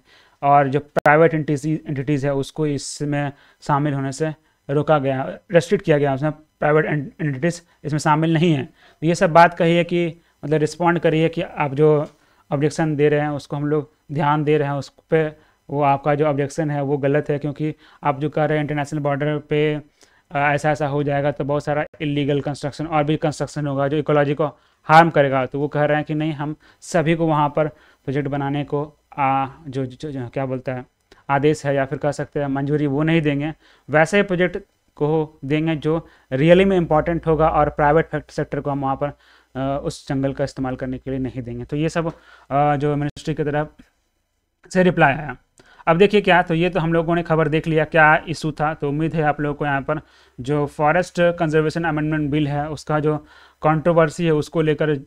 और जो प्राइवेट एंटिटीज़ है उसको इसमें शामिल होने से रोका गया रेस्ट्रिक्ट किया गया उसमें प्राइवेट एंटिटीज़ इसमें शामिल नहीं है तो ये सब बात कही है कि मतलब रिस्पॉन्ड करिए कि आप जो ऑब्जेक्शन दे रहे हैं उसको हम लोग ध्यान दे रहे हैं उस पर वो आपका जो ऑब्जेक्शन है वो गलत है क्योंकि आप जो कह रहे हैं इंटरनेशनल बॉर्डर पे ऐसा ऐसा हो जाएगा तो बहुत सारा इलीगल कंस्ट्रक्शन और भी कंस्ट्रक्शन होगा जो इकोलॉजी को हार्म करेगा तो वो कह रहे हैं कि नहीं हम सभी को वहाँ पर प्रोजेक्ट बनाने को आ, जो, जो, जो, जो क्या बोलता है आदेश है या फिर कह सकते हैं मंजूरी वो नहीं देंगे वैसे प्रोजेक्ट को देंगे जो रियली में इंपॉर्टेंट होगा और प्राइवेट सेक्टर को हम वहाँ पर उस जंगल का इस्तेमाल करने के लिए नहीं देंगे तो ये सब जो मिनिस्ट्री की तरफ से रिप्लाई आया अब देखिए क्या तो ये तो हम लोगों ने खबर देख लिया क्या इशू था तो उम्मीद है आप लोगों को यहाँ पर जो फॉरेस्ट कंजर्वेशन अमेंडमेंट बिल है उसका जो कंट्रोवर्सी है उसको लेकर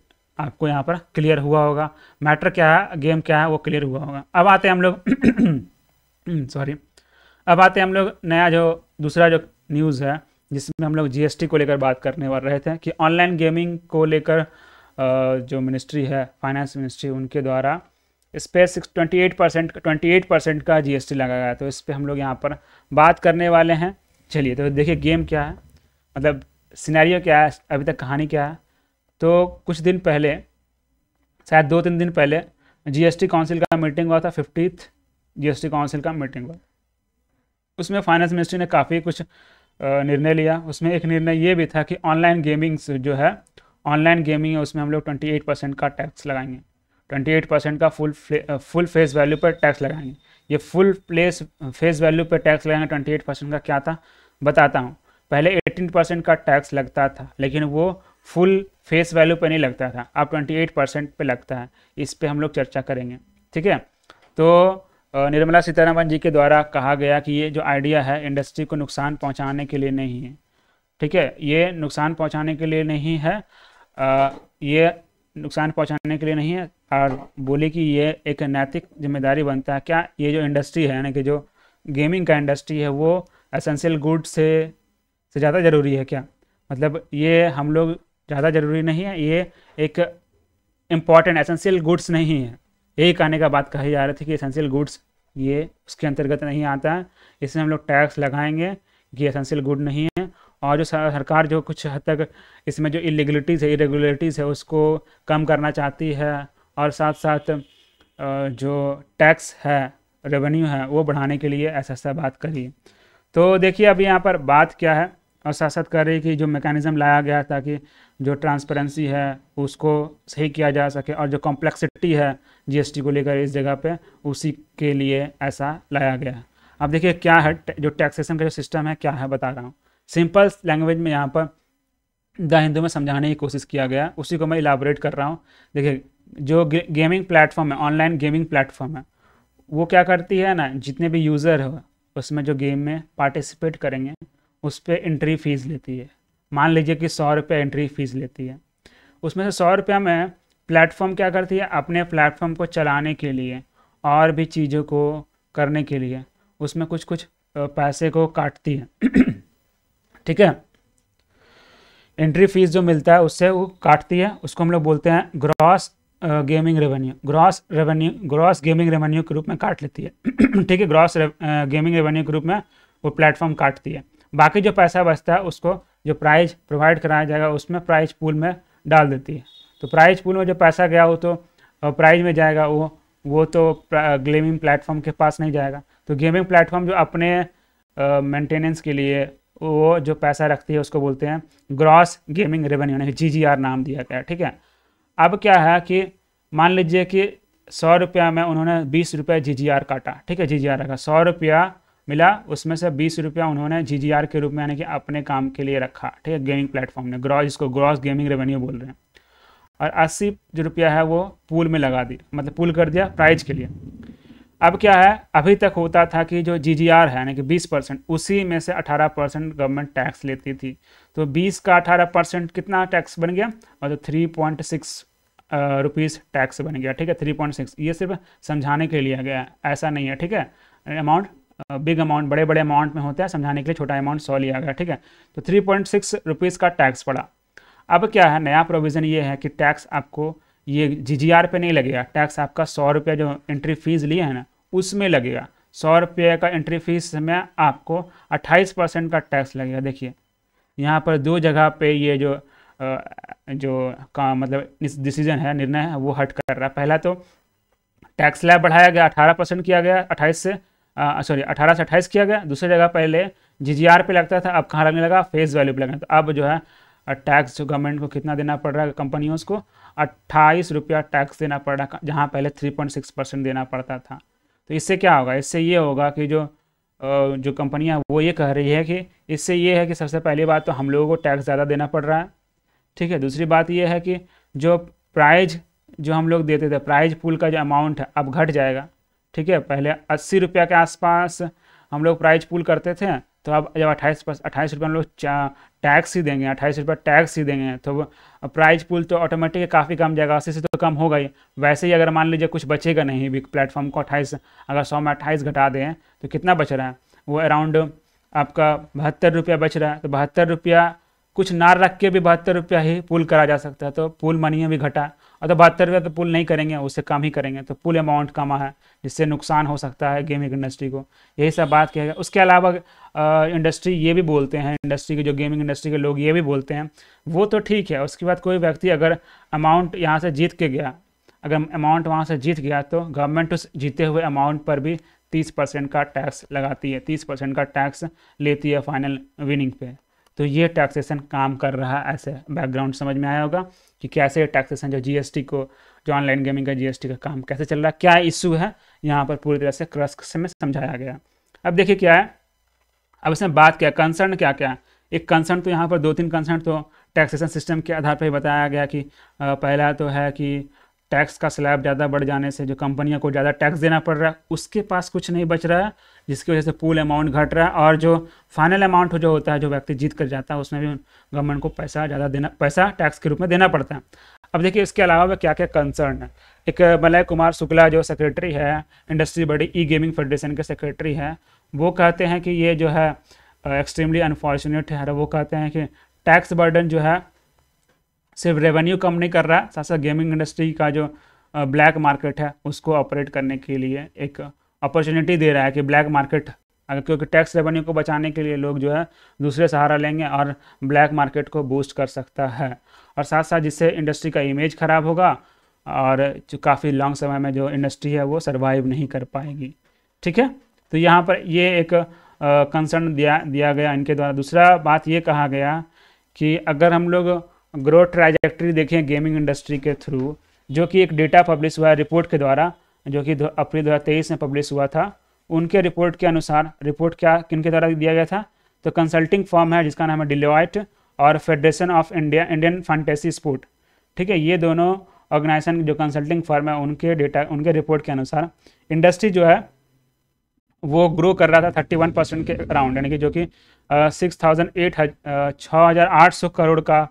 आपको यहाँ पर क्लियर हुआ होगा मैटर क्या है गेम क्या है वो क्लियर हुआ होगा अब आते हैं हम लोग सॉरी अब आते हैं हम लोग नया जो दूसरा जो न्यूज़ है जिसमें हम लोग जीएसटी को लेकर बात करने वाले रहे थे कि ऑनलाइन गेमिंग को लेकर जो मिनिस्ट्री है फाइनेंस मिनिस्ट्री उनके द्वारा इस पर six twenty eight percent twenty eight percent का जीएसटी लगा गया तो इस पर हम लोग यहाँ पर बात करने वाले हैं चलिए तो देखिए गेम क्या है मतलब सिनेरियो क्या है अभी तक कहानी क्या है तो कुछ दिन पहले शायद दो तीन दिन पहले जीएसटी काउंसिल का मीटिंग हुआ था फिफ्टीथ जीएसटी काउंसिल का मीटिंग हुआ उसमें फाइनेंस मिनिस्ट्री ने काफ़ी कुछ निर्णय लिया उसमें एक निर्णय ये भी था कि ऑनलाइन गेमिंग जो है ऑनलाइन गेमिंग है उसमें हम लोग 28 परसेंट का टैक्स लगाएंगे 28 परसेंट का फुल फुल फेस वैल्यू पर टैक्स लगाएंगे ये फुल प्लेस फेस वैल्यू पर टैक्स लगाएंगे 28 परसेंट का क्या था बताता हूँ पहले 18 परसेंट का टैक्स लगता था लेकिन वो फुल फेस वैल्यू पर नहीं लगता था अब 28 परसेंट पर लगता है इस पर हम लोग चर्चा करेंगे ठीक है तो निर्मला सीतारामन जी के द्वारा कहा गया कि ये जो आइडिया है इंडस्ट्री को नुकसान पहुंचाने के लिए नहीं है ठीक है ये नुकसान पहुंचाने के लिए नहीं है आ, ये नुकसान पहुंचाने के लिए नहीं है और बोले कि ये एक नैतिक जिम्मेदारी बनता है क्या ये जो इंडस्ट्री है यानी कि जो गेमिंग का इंडस्ट्री है वो असेंशियल गुड से से ज़्यादा ज़रूरी है क्या मतलब ये हम लोग ज़्यादा ज़रूरी नहीं है ये एक इम्पॉर्टेंट एसेंशियल गुड्स नहीं है यही कहने का बात कही जा रही थी कि एसेंशियल गुड्स ये उसके अंतर्गत नहीं आता है इसमें हम लोग टैक्स लगाएंगे कि एसेंशियल गुड नहीं है और जो सरकार जो कुछ हद तक इसमें जो इलीगलिटीज़ है इरेगुलरिटीज़ है उसको कम करना चाहती है और साथ साथ जो टैक्स है रेवेन्यू है वो बढ़ाने के लिए ऐसा ऐसा बात करिए तो देखिए अब यहाँ पर बात क्या है और साथ साथ कह रही कि जो मैकेनिज़्म लाया गया ताकि जो ट्रांसपेरेंसी है उसको सही किया जा सके और जो कॉम्प्लेक्सिटी है जीएसटी को लेकर इस जगह पे उसी के लिए ऐसा लाया गया है अब देखिए क्या है जो टैक्सेशन का जो सिस्टम है क्या है बता रहा हूँ सिंपल लैंग्वेज में यहाँ पर द हिंदू में समझाने की कोशिश किया गया उसी को मैं इलाबोरेट कर रहा हूँ देखिए जो गे, गेमिंग प्लेटफॉर्म है ऑनलाइन गेमिंग प्लेटफॉर्म है वो क्या करती है ना जितने भी यूज़र हो उसमें जो गेम में पार्टिसिपेट करेंगे उस पर एंट्री फ़ीस लेती है मान लीजिए कि सौ रुपये एंट्री फ़ीस लेती है उसमें से सौ रुपया में प्लेटफॉर्म क्या करती है अपने प्लेटफॉर्म को चलाने के लिए और भी चीज़ों को करने के लिए उसमें कुछ कुछ पैसे को काटती है ठीक है एंट्री फीस जो मिलता है उससे वो काटती है उसको हम लोग बोलते हैं gross gaming revenue gross revenue gross gaming revenue के रूप में काट लेती है ठीक है ग्रॉस गेमिंग रेवेन्यू के रूप में वो प्लेटफॉर्म काटती है बाकी जो पैसा बचता है उसको जो प्राइज प्रोवाइड कराया जाएगा उसमें प्राइज पूल में डाल देती है तो प्राइज पूल में जो पैसा गया वो तो प्राइज में जाएगा वो वो तो गेमिंग प्लेटफॉर्म के पास नहीं जाएगा तो गेमिंग प्लेटफॉर्म जो अपने मेंटेनेंस के लिए वो जो पैसा रखती है उसको बोलते हैं ग्रॉस गेमिंग रेवेन्यू यानी जी जी आर नाम दिया गया ठीक है अब क्या है कि मान लीजिए कि सौ रुपया में उन्होंने बीस रुपये जी जी आर काटा ठीक है जी जी आर रखा सौ रुपया मिला उसमें से बीस रुपया उन्होंने जी के रूप में यानी कि अपने काम के लिए रखा ठीक है गेमिंग प्लेटफॉर्म ने ग्रॉस इसको ग्रॉस गेमिंग रेवेन्यू बोल रहे हैं और अस्सी जो रुपया है वो पूल में लगा दिया मतलब पूल कर दिया प्राइज के लिए अब क्या है अभी तक होता था कि जो जी है यानी कि 20 परसेंट उसी में से 18 परसेंट गवर्नमेंट टैक्स लेती थी तो 20 का 18 परसेंट कितना टैक्स बन गया और तो three point six rupees tax बन गया ठीक है थ्री पॉइंट सिक्स ये सिर्फ समझाने के लिए गया ऐसा नहीं है ठीक है अमाउंट बिग अमाउंट बड़े बड़े अमाउंट में होते हैं समझाने के लिए छोटा अमाउंट सौ लिया गया ठीक है तो थ्री पॉइंट सिक्स रुपीज़ का टैक्स पड़ा अब क्या है नया प्रोविज़न ये है कि टैक्स आपको ये जी जी आर पे नहीं लगेगा टैक्स आपका सौ रुपया जो एंट्री फीस लिए है ना उसमें लगेगा सौ रुपये का एंट्री फीस में आपको अट्ठाईस परसेंट का टैक्स लगेगा देखिए यहाँ पर दो जगह पे ये जो जो का मतलब डिसीजन है निर्णय है वो हट कर रहा है पहला तो टैक्स लैब बढ़ाया गया अठारह परसेंट किया गया अट्ठाईस से सॉरी अठारह से अट्ठाईस किया गया दूसरी जगह पहले जी पे लगता था अब कहाँ लगने लगा फेस वैल्यू पे लगने तो अब जो है टैक्स जो गवर्नमेंट को कितना देना पड़ रहा है कंपनियों को अट्ठाईस रुपया टैक्स देना पड़ रहा है जहाँ पहले थ्री पॉइंट सिक्स परसेंट देना पड़ता था तो इससे क्या होगा इससे ये होगा कि जो जो कंपनियाँ वो ये कह रही है कि इससे ये है कि सबसे पहली बात तो हम लोगों को टैक्स ज़्यादा देना पड़ रहा है ठीक है दूसरी बात ये है कि जो प्राइज जो हम लोग देते थे प्राइज पूल का जो अमाउंट है अब घट जाएगा ठीक है पहले अस्सी रुपया के आसपास हम लोग प्राइस पूल करते थे तो अब जब अट्ठाईस अट्ठाईस रुपये हम लोग टैक्स ही देंगे अट्ठाईस रुपये टैक्स ही देंगे तो प्राइस पुल तो ऑटोमेटिक काफ़ी कम जाएगा अस्सी से तो कम होगा ही वैसे ही अगर मान लीजिए कुछ बचेगा नहीं भी प्लेटफॉर्म को अट्ठाईस अगर सौ में अट्ठाईस घटा दें तो कितना बच रहा है वो अराउंड आपका बहत्तर रुपया बच रहा है तो बहत्तर रुपया कुछ ना रख के भी बहत्तर रुपया ही पुल करा जा सकता है तो पुल मनी भी घटा अगर बहत्तर रुपये तो पुल नहीं करेंगे उससे कम ही करेंगे तो पुल अमाउंट कमा है जिससे नुकसान हो सकता है गेमिंग इंडस्ट्री को यही सब बात किया उसके अलावा इंडस्ट्री ये भी बोलते हैं इंडस्ट्री के जो गेमिंग इंडस्ट्री के लोग ये भी बोलते हैं वो तो ठीक है उसके बाद कोई व्यक्ति अगर अमाउंट यहाँ से जीत के गया अगर अमाउंट वहाँ से जीत गया तो गवर्नमेंट उस जीते हुए अमाउंट पर भी तीस परसेंट का टैक्स लगाती है तीस परसेंट का टैक्स लेती है फाइनल विनिंग पे तो ये टैक्सेशन काम कर रहा है ऐसे बैकग्राउंड समझ में आया होगा कि कैसे टैक्सेशन जो जीएसटी को जो ऑनलाइन गेमिंग का जीएसटी का काम कैसे चल रहा है क्या इशू है यहाँ पर पूरी तरह से क्रस्क में समझाया गया अब देखिए क्या है अब इसमें बात क्या कंसर्न क्या क्या एक कंसर्न तो यहाँ पर दो तीन कंसर्न तो टैक्सेशन सिस्टम के आधार पर ही बताया गया कि पहला तो है कि टैक्स का स्लैब ज़्यादा बढ़ जाने से जो कंपनियों को ज़्यादा टैक्स देना पड़ रहा है उसके पास कुछ नहीं बच रहा है जिसकी वजह से पूल अमाउंट घट रहा है और जो फाइनल अमाउंट जो होता है जो व्यक्ति जीत कर जाता है उसमें भी गवर्नमेंट को पैसा ज़्यादा देना पैसा टैक्स के रूप में देना पड़ता है अब देखिए इसके अलावा क्या क्या कंसर्न है एक मलय कुमार शुक्ला जो सेक्रेटरी है इंडस्ट्री बड़ी ई गेमिंग फेडरेशन के सेक्रेटरी है वो कहते हैं कि ये जो है एक्सट्रीमली अनफॉर्चुनेट है वो कहते हैं कि टैक्स बर्डन जो है सिर्फ रेवेन्यू कम नहीं कर रहा है साथ साथ गेमिंग इंडस्ट्री का जो ब्लैक मार्केट है उसको ऑपरेट करने के लिए एक अपॉर्चुनिटी दे रहा है कि ब्लैक मार्केट अगर क्योंकि टैक्स रेवेन्यू को बचाने के लिए लोग जो है दूसरे सहारा लेंगे और ब्लैक मार्केट को बूस्ट कर सकता है और साथ साथ जिससे इंडस्ट्री का इमेज ख़राब होगा और काफ़ी लॉन्ग समय में जो इंडस्ट्री है वो सर्वाइव नहीं कर पाएगी ठीक है तो यहाँ पर ये एक कंसर्न दिया दिया गया इनके द्वारा दूसरा बात ये कहा गया कि अगर हम लोग ग्रोथ ट्राइजेक्ट्री देखिए गेमिंग इंडस्ट्री के थ्रू जो कि एक डेटा पब्लिश हुआ है रिपोर्ट के द्वारा जो कि अप्रैल दो में पब्लिश हुआ था उनके रिपोर्ट के अनुसार रिपोर्ट क्या किन के द्वारा दिया गया था तो कंसल्टिंग फॉर्म है जिसका नाम है डिलोइट और federation of India Indian fantasy sport ठीक है ये दोनों ऑर्गेनाइजेशन जो कंसल्टिंग फॉर्म है उनके डेटा उनके रिपोर्ट के अनुसार इंडस्ट्री जो है वो ग्रो कर रहा था 31 परसेंट के अराउंड यानी कि जो कि सिक्स थाउजेंड एट छः हज़ार आठ सौ करोड़ का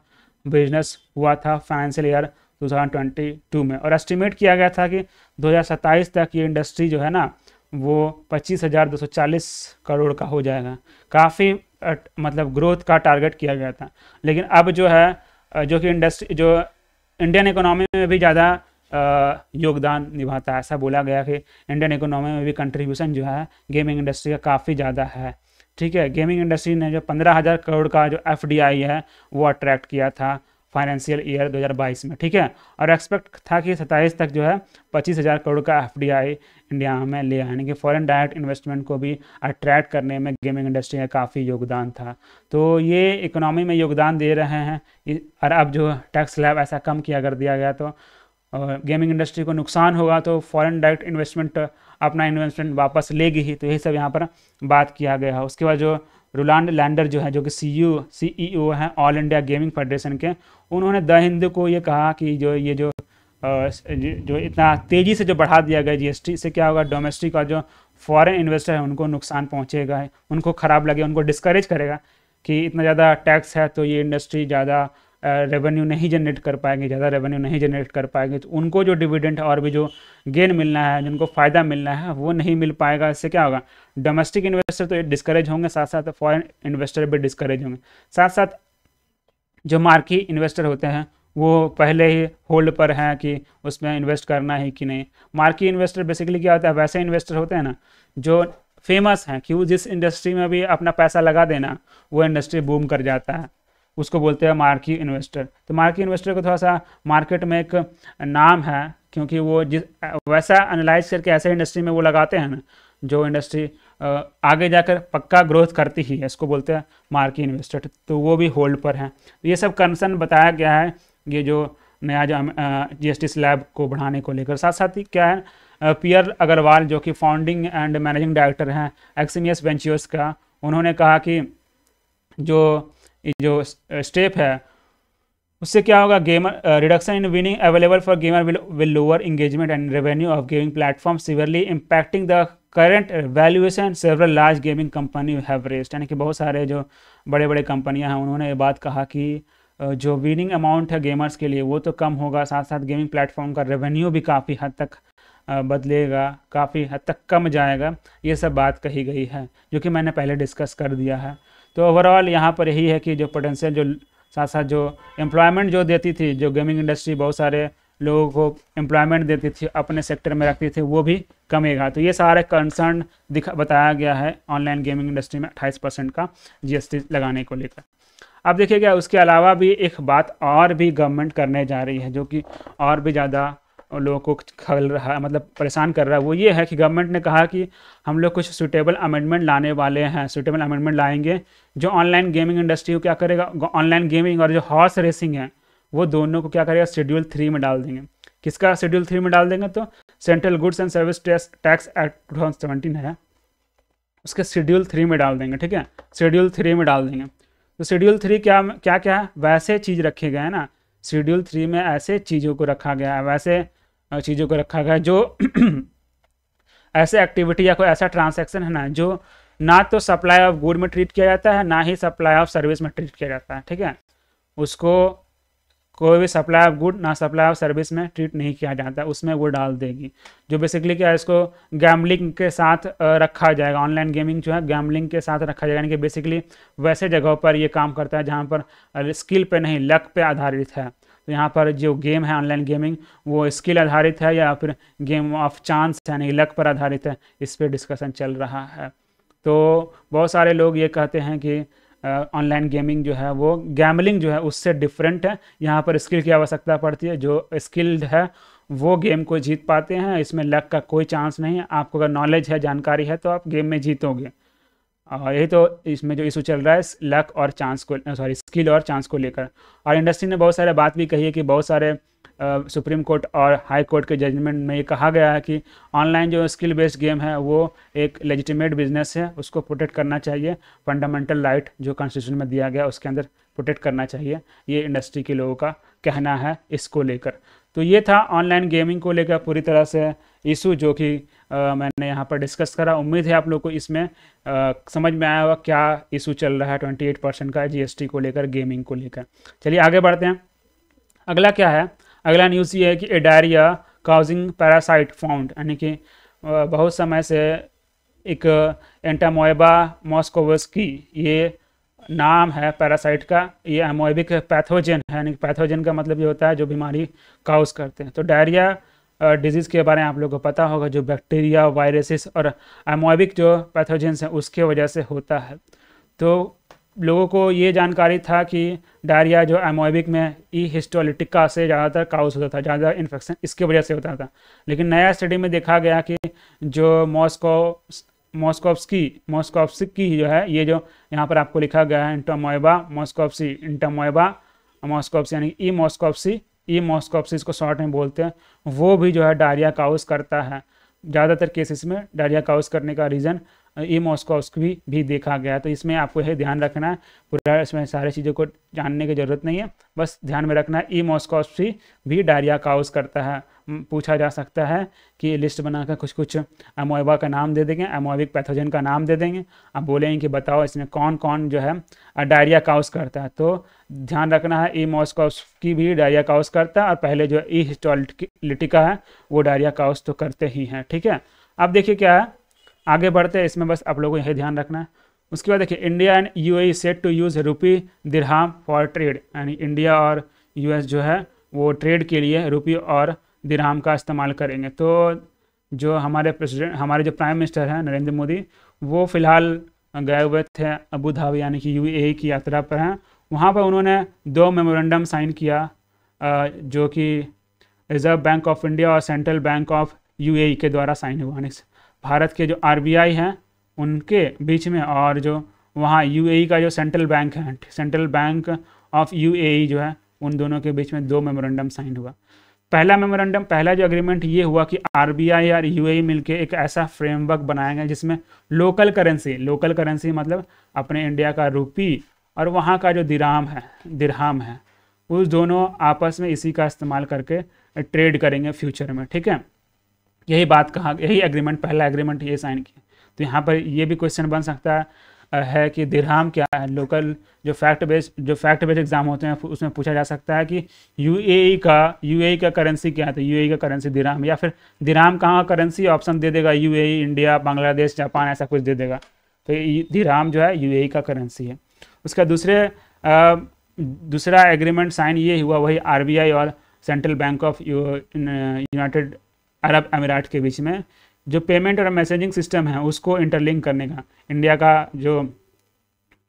बिजनेस हुआ था फाइनेंशियल ईयर 2022 में और एस्टिमेट किया गया था कि 2027 तक ये इंडस्ट्री जो है ना वो 25,240 करोड़ का हो जाएगा काफ़ी मतलब ग्रोथ का टारगेट किया गया था लेकिन अब जो है जो कि इंडस्ट्री जो इंडियन इकोनॉमी में भी ज़्यादा योगदान निभाता है ऐसा बोला गया कि इंडियन इकोनॉमी में भी कंट्रीब्यूशन जो है गेमिंग इंडस्ट्री का काफ़ी ज़्यादा है ठीक है गेमिंग इंडस्ट्री ने जो पंद्रह हज़ार करोड़ का जो एफ है वो अट्रैक्ट किया था फाइनेंशियल ईयर 2022 में ठीक है और एक्सपेक्ट था कि सत्ताईस तक जो है पच्चीस हज़ार करोड़ का एफ इंडिया में ले आने कि फॉरेन डायरेक्ट इन्वेस्टमेंट को भी अट्रैक्ट करने में गेमिंग इंडस्ट्री का काफ़ी योगदान था तो ये इकोनॉमी में योगदान दे रहे हैं और अब जो टैक्स लैब ऐसा कम किया कर दिया गया तो गेमिंग इंडस्ट्री को नुकसान होगा तो फॉरेन डायरेक्ट इन्वेस्टमेंट अपना इन्वेस्टमेंट वापस लेगी ही तो यही सब यहाँ पर बात किया गया है उसके बाद जो रोलांड लैंडर जो है जो कि सी यू सी ई ओ हैं ऑल इंडिया गेमिंग फेडरेशन के उन्होंने द हिंदू को ये कहा कि जो ये जो जो इतना तेज़ी से जो बढ़ा दिया गया जीएसटी से क्या होगा डोमेस्टिक और जो फॉरेन इन्वेस्टर है उनको नुकसान पहुँचेगा उनको ख़राब लगे उनको डिस्करेज करेगा कि इतना ज़्यादा टैक्स है तो ये इंडस्ट्री ज़्यादा रेवेन्यू नहीं जनरेट कर पाएंगे ज़्यादा रेवेन्यू नहीं जनरेट कर पाएंगे तो उनको जो डिविडेंट और भी जो गेन मिलना है जिनको फ़ायदा मिलना है वो नहीं मिल पाएगा इससे क्या होगा डोमेस्टिक इन्वेस्टर तो डिस्करेज होंगे साथ साथ फ़ॉरन इन्वेस्टर भी डिस्करेज होंगे साथ साथ जो मार्की इन्वेस्टर होते हैं वो पहले ही होल्ड पर हैं कि उसमें इन्वेस्ट करना है कि नहीं मार्की इन्वेस्टर बेसिकली क्या होता है वैसे इन्वेस्टर होते हैं ना जो फेमस हैं कि वो जिस इंडस्ट्री में भी अपना पैसा लगा देना वो इंडस्ट्री बूम कर जाता है उसको बोलते हैं मार्की इन्वेस्टर तो मार्की इन्वेस्टर को थोड़ा सा मार्केट में एक नाम है क्योंकि वो जिस वैसा एनालाइज करके ऐसे इंडस्ट्री में वो लगाते हैं ना जो इंडस्ट्री आगे जाकर पक्का ग्रोथ करती ही है इसको बोलते हैं मार्की इन्वेस्टर तो वो भी होल्ड पर हैं तो ये सब कंसर्न बताया गया है ये जो नया जो जी स्लैब को बढ़ाने को लेकर साथ साथ ही क्या है पियर अग्रवाल जो कि फाउंडिंग एंड मैनेजिंग डायरेक्टर हैं एक्समीएस वेंचर्स का उन्होंने कहा कि जो जो स्टेप uh, है उससे क्या होगा gamer reduction in winning available for gamer will will lower engagement and revenue of gaming platform severely impacting the current valuation several large gaming company have rest यानी कि बहुत सारे जो बड़े बड़े कंपनियां हैं उन्होंने ये बात कहा कि uh, जो विनिंग अमाउंट है गेमर्स के लिए वो तो कम होगा साथ साथ गेमिंग प्लेटफॉर्म का रेवेन्यू भी काफ़ी हद तक uh, बदलेगा काफ़ी हद तक कम जाएगा ये सब बात कही गई है जो कि मैंने पहले डिस्कस कर दिया है तो ओवरऑल यहाँ पर यही है कि जो पोटेंशियल जो साथ साथ जो एम्प्लॉयमेंट जो देती थी जो गेमिंग इंडस्ट्री बहुत सारे लोगों को एम्प्लॉयमेंट देती थी अपने सेक्टर में रखती थी वो भी कमेगा तो ये सारे कंसर्न दिखा बताया गया है ऑनलाइन गेमिंग इंडस्ट्री में 28 परसेंट का जीएसटी लगाने को लेकर अब देखिएगा उसके अलावा भी एक बात और भी गवर्नमेंट करने जा रही है जो कि और भी ज़्यादा लोगों को खल रहा मतलब परेशान कर रहा है वो ये है कि गवर्नमेंट ने कहा कि हम लोग कुछ सुटेबल अमेंडमेंट लाने वाले हैं सुटेबल अमेंडमेंट लाएंगे जो ऑनलाइन गेमिंग इंडस्ट्री को क्या करेगा ऑनलाइन गेमिंग और जो हॉर्स रेसिंग है वो दोनों को क्या करेगा शेड्यूल थ्री में डाल देंगे किसका शेड्यूल थ्री में डाल देंगे तो central goods and service tax act two है उसके शेड्यूल थ्री में डाल देंगे ठीक है शेड्यूल थ्री में डाल देंगे तो शेड्यूल थ्री क्या क्या क्या है वैसे चीज़ रखे गए हैं ना शेड्यूल थ्री में ऐसे चीज़ों को रखा गया है वैसे हाँ, चीज़ों को रखा गया जो ऐसे एक्टिविटी या कोई ऐसा ट्रांसैक्शन है ना जो ना तो सप्लाई ऑफ गुड में ट्रीट किया जाता है ना ही सप्लाई ऑफ सर्विस में ट्रीट किया जाता है ठीक है उसको कोई भी सप्लाई ऑफ गुड ना सप्लाई ऑफ सर्विस में ट्रीट नहीं किया जाता उसमें वो डाल देगी जो बेसिकली क्या है इसको गैमलिंग के साथ रखा जाएगा ऑनलाइन गेमिंग जो है गैमलिंग के साथ रखा जाएगा यानी कि बेसिकली वैसे जगहों पर ये काम करता है जहाँ पर स्किल पे नहीं लक पे आधारित है तो यहाँ पर जो गेम है ऑनलाइन गेमिंग वो स्किल आधारित है या फिर गेम ऑफ चांस यानी लक पर आधारित है इस पर डिस्कशन चल रहा है तो बहुत सारे लोग ये कहते हैं कि ऑनलाइन uh, गेमिंग जो है वो गैमलिंग जो है उससे डिफरेंट है यहाँ पर स्किल की आवश्यकता पड़ती है जो स्किल्ड है वो गेम को जीत पाते हैं इसमें लक का कोई चांस नहीं है आपको अगर नॉलेज है जानकारी है तो आप गेम में जीतोगे हाँ, यही तो इसमें जो इशू चल रहा है लक और चांस को सॉरी uh, स्किल और चांस को लेकर और इंडस्ट्री ने बहुत सारे बात भी कही है कि बहुत सारे uh, सुप्रीम कोर्ट और हाई कोर्ट के जजमेंट में ये कहा गया है कि ऑनलाइन जो स्किल बेस्ड गेम है वो एक लेजिटिमेट बिजनेस है उसको प्रोटेक्ट करना चाहिए फंडामेंटल राइट जो कॉन्स्टिट्यूशन में दिया गया उसके अंदर प्रोटेक्ट करना चाहिए ये इंडस्ट्री के लोगों का कहना है इसको लेकर तो ये था ऑनलाइन गेमिंग को लेकर पूरी तरह से इशू जो कि मैंने यहाँ पर डिस्कस करा उम्मीद है आप लोग को इसमें आ, समझ में आया होगा क्या इशू चल रहा है ट्वेंटी एट परसेंट का जीएसटी को लेकर गेमिंग को लेकर चलिए आगे बढ़ते हैं अगला क्या है अगला न्यूज़ ये है कि एडायरिया काउजिंग पैरासाइट फाउंड यानी कि बहुत समय से एक एंटामोएबा मॉस्कोवस की ये नाम है पैरासाइट का ये एमोएबिक पैथोजन है यानी पैथोजन का मतलब ये होता है जो बीमारी काउस करते हैं तो डायरिया डिजीज़ के बारे में आप लोगों को पता होगा जो बैक्टीरिया वायरसेस और एमोएबिक जो पैथोजेंस हैं उसके वजह से होता है तो लोगों को ये जानकारी था कि डायरिया जो एमोएबिक में ई हिस्टोलिटिका से ज़्यादातर काउस होता था ज़्यादा इन्फेक्शन इसकी वजह से होता था लेकिन नया स्टडी में देखा गया कि जो मॉस्को मोस्कोवस्की मोस्कोवस्की की जो है ये जो यहाँ पर आपको लिखा गया है इंटामोएबा मोस्कोवसी इंटामोएबा मोस्कोवसी यानी ई मोस्कोवसी ई मोस्कोवसी इसको शॉर्ट में बोलते हैं वो भी जो है डायरिया काउस करता है ज़्यादातर केसेस में डायरिया काउस करने का रीज़न ई मॉस्कोवस्की भी, देखा गया तो इसमें आपको यह ध्यान रखना है पूरा इसमें सारी चीज़ों को जानने की ज़रूरत नहीं है बस ध्यान में रखना ई मॉस्कोवस्की भी डायरिया काउस करता है पूछा जा सकता है कि लिस्ट बनाकर कुछ कुछ अमोएबा का नाम दे देंगे अमोएबिक पैथोजन का नाम दे देंगे अब बोलेंगे कि बताओ इसमें कौन कौन जो है डायरिया काउस करता है तो ध्यान रखना है ई मॉस्कोस की भी डायरिया काउस करता है और पहले जो ई हिस्टोलिटिका है वो डायरिया काउस तो करते ही हैं ठीक है अब देखिए क्या है आगे बढ़ते हैं इसमें बस आप लोगों को यही ध्यान रखना है उसके बाद देखिए India and UAE set to use rupee dirham for trade यानी इंडिया और यूएस जो है वो ट्रेड के लिए रुपी और दिरहाम का इस्तेमाल करेंगे तो जो हमारे प्रेसिडेंट हमारे जो प्राइम मिनिस्टर हैं नरेंद्र मोदी वो फ़िलहाल गए हुए थे अबू धाबी यानी कि यू e की यात्रा पर हैं वहाँ पर उन्होंने दो मेमोरेंडम साइन किया जो कि रिज़र्व बैंक ऑफ इंडिया और central bank of UAE e के द्वारा साइन हुआ भारत के जो आर हैं उनके बीच में और जो वहाँ यू का जो सेंट्रल बैंक है सेंट्रल बैंक ऑफ यू जो है उन दोनों के बीच में दो मेमोरेंडम साइन हुआ पहला मेमोरेंडम पहला जो अग्रीमेंट ये हुआ कि आर और यू मिलके एक ऐसा फ्रेमवर्क बनाएंगे जिसमें लोकल करेंसी लोकल करेंसी मतलब अपने इंडिया का रूपी और वहाँ का जो दिराम है दिरहाम है उस दोनों आपस में इसी का इस्तेमाल करके ट्रेड करेंगे फ्यूचर में ठीक है यही बात कहा यही एग्रीमेंट पहला एग्रीमेंट ये साइन किया तो यहाँ पर ये भी क्वेश्चन बन सकता है है कि दिरहाम क्या है लोकल जो फैक्ट बेस जो फैक्ट बेस एग्ज़ाम होते हैं उसमें पूछा जा सकता है कि यूएई e का ए e का करेंसी क्या है तो ए e का करेंसी दिरहाम या फिर दिरहाम कहाँ का करेंसी ऑप्शन दे देगा ए इंडिया बांग्लादेश जापान ऐसा कुछ दे देगा तो दिरहाम जो है ए का करेंसी है उसका दूसरे दूसरा एग्रीमेंट साइन ये हुआ वही आर और central bank of United Arab Emirates के बीच में जो पेमेंट और मैसेजिंग सिस्टम है उसको इंटरलिंक करने का इंडिया का जो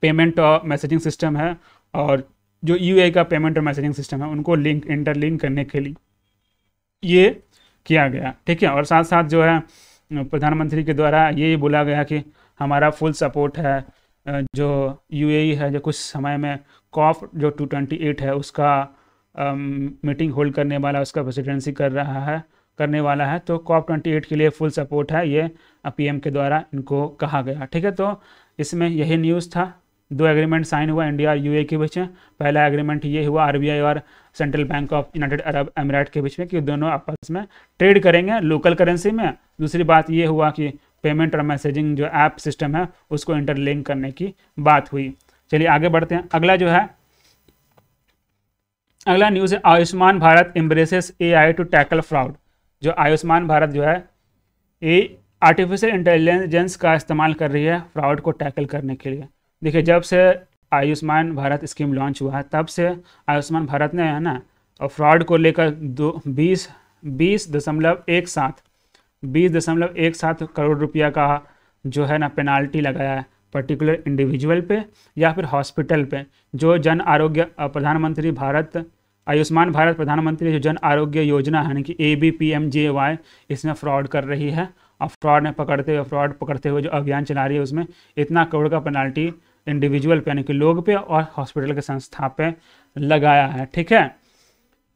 पेमेंट और मैसेजिंग सिस्टम है और जो यू e का पेमेंट और मैसेजिंग सिस्टम है उनको लिंक इंटरलिंक करने के लिए ये किया गया ठीक है और साथ साथ जो है प्रधानमंत्री के द्वारा ये बोला गया कि हमारा फुल सपोर्ट है जो यू e है जो कुछ समय में कॉफ जो 228 है उसका मीटिंग होल्ड करने वाला उसका प्रेसिडेंसी कर रहा है करने वाला है तो कॉप ट्वेंटी एट के लिए फुल सपोर्ट है ये पीएम के द्वारा इनको कहा गया ठीक है तो इसमें यही न्यूज़ था दो एग्रीमेंट साइन हुआ इंडिया और यूए के बीच में पहला एग्रीमेंट ये हुआ आरबीआई और central bank of United Arab Emirates के बीच में कि दोनों आपस में ट्रेड करेंगे लोकल करेंसी में दूसरी बात ये हुआ कि पेमेंट और मैसेजिंग जो ऐप सिस्टम है उसको इंटरलिंक करने की बात हुई चलिए आगे बढ़ते हैं अगला जो है अगला न्यूज़ है Ayushman Bharat embraces A I to tackle fraud जो आयुष्मान भारत जो है ये आर्टिफिशियल इंटेलिजेंस का इस्तेमाल कर रही है फ्रॉड को टैकल करने के लिए देखिए जब से आयुष्मान भारत स्कीम लॉन्च हुआ है तब से आयुष्मान भारत ने है ना और फ्रॉड को लेकर दो बीस बीस दशमलव एक सात बीस दशमलव एक सात करोड़ रुपया का जो है ना पेनाल्टी लगाया है पर्टिकुलर इंडिविजुअल पे या फिर हॉस्पिटल पे जो जन आरोग्य प्रधानमंत्री भारत आयुष्मान भारत प्रधानमंत्री जो जन आरोग्य योजना है यानी कि A B P M J Y इसमें फ्रॉड कर रही है और फ्रॉड में पकड़ते हुए फ्रॉड पकड़ते हुए जो अभियान चला रही है उसमें इतना करोड़ का पेनाल्टी इंडिविजुअल पे यानी कि लोग पे और हॉस्पिटल के संस्था पे लगाया है ठीक है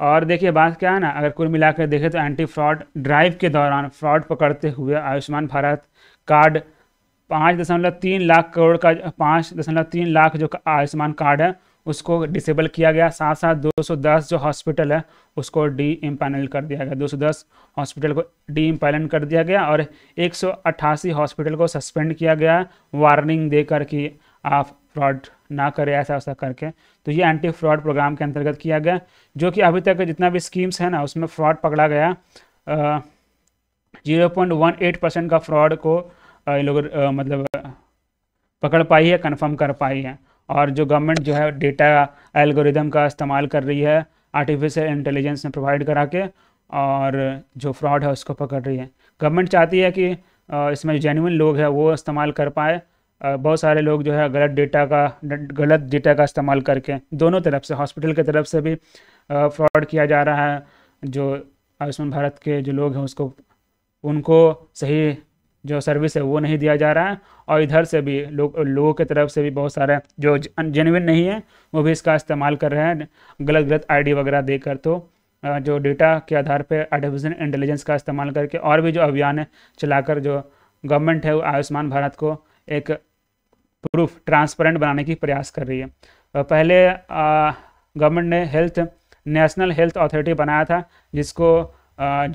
और देखिए बात क्या है ना अगर कुल मिलाकर देखें तो एंटी फ्रॉड ड्राइव के दौरान फ्रॉड पकड़ते हुए आयुष्मान भारत कार्ड पाँच दशमलव तीन लाख करोड़ का पाँच दशमलव तीन लाख जो आयुष्मान कार्ड है उसको डिसेबल किया गया साथ साथ 210 जो हॉस्पिटल है उसको डी इम्पैनल कर दिया गया 210 हॉस्पिटल को डी इम्पैनल कर दिया गया और 188 हॉस्पिटल को सस्पेंड किया गया वार्निंग देकर कि आप फ्रॉड ना करें ऐसा वैसा करके तो ये एंटी फ्रॉड प्रोग्राम के अंतर्गत किया गया जो कि अभी तक जितना भी स्कीम्स है ना उसमें फ्रॉड पकड़ा गया zero point one eight percent का फ्रॉड को ये लोग मतलब पकड़ पाई है कन्फर्म कर पाई है और जो गवर्नमेंट जो है डेटा एल्गोरिदम का इस्तेमाल कर रही है आर्टिफिशियल इंटेलिजेंस में प्रोवाइड करा के और जो फ्रॉड है उसको पकड़ रही है गवर्नमेंट चाहती है कि इसमें जो जेनुन लोग हैं वो इस्तेमाल कर पाए बहुत सारे लोग जो है गलत डेटा का गलत डेटा का इस्तेमाल करके दोनों तरफ से हॉस्पिटल की तरफ से भी फ्रॉड किया जा रहा है जो आयुष्मान भारत के जो लोग हैं उसको उनको सही जो सर्विस है वो नहीं दिया जा रहा है और इधर से भी लोग लोगों के तरफ से भी बहुत सारे जो जेनविन नहीं है वो भी इसका इस्तेमाल कर रहे हैं गलत गलत आईडी वगैरह देकर तो जो डेटा के आधार पर आर्टिफिशियल इंटेलिजेंस का इस्तेमाल करके और भी जो अभियान चलाकर जो गवर्नमेंट है वो आयुष्मान भारत को एक प्रूफ ट्रांसपेरेंट बनाने की प्रयास कर रही है पहले गवर्नमेंट ने हेल्थ नेशनल हेल्थ अथॉरिटी बनाया था जिसको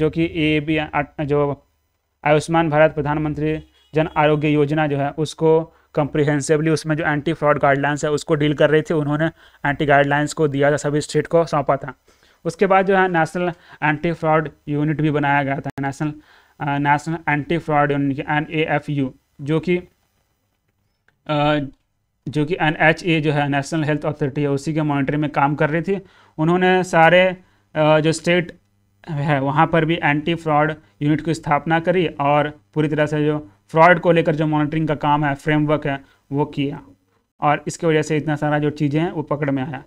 जो कि ए बी जो आयुष्मान भारत प्रधानमंत्री जन आरोग्य योजना जो है उसको कंप्रीहेंसिवली उसमें जो एंटी फ्रॉड गाइडलाइंस है उसको डील कर रही थी उन्होंने एंटी गाइडलाइंस को दिया था सभी स्टेट को सौंपा था उसके बाद जो है नेशनल एंटी फ्रॉड यूनिट भी बनाया गया था national national anti fraud unit N A F U जो कि जो कि एन एच ए जो है नेशनल हेल्थ अथॉरिटी है उसी के मॉनिटरिंग में काम कर रही थी उन्होंने सारे जो स्टेट है वहाँ पर भी एंटी फ्रॉड यूनिट की स्थापना करी और पूरी तरह से जो फ्रॉड को लेकर जो मॉनिटरिंग का काम है फ्रेमवर्क है वो किया और इसकी वजह से इतना सारा जो चीज़ें हैं वो पकड़ में आया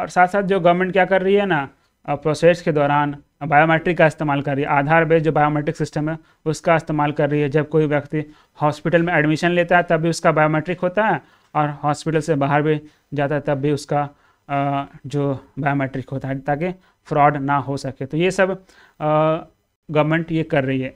और साथ साथ जो गवर्नमेंट क्या कर रही है ना प्रोसेस के दौरान बायोमेट्रिक का इस्तेमाल कर रही है आधार बेस्ड जो बायोमेट्रिक सिस्टम है उसका इस्तेमाल कर रही है जब कोई व्यक्ति हॉस्पिटल में एडमिशन लेता है तब भी उसका बायोमेट्रिक होता है और हॉस्पिटल से बाहर भी जाता है तब भी उसका जो बायोमेट्रिक होता है ताकि फ्रॉड ना हो सके तो ये सब गवर्नमेंट ये कर रही है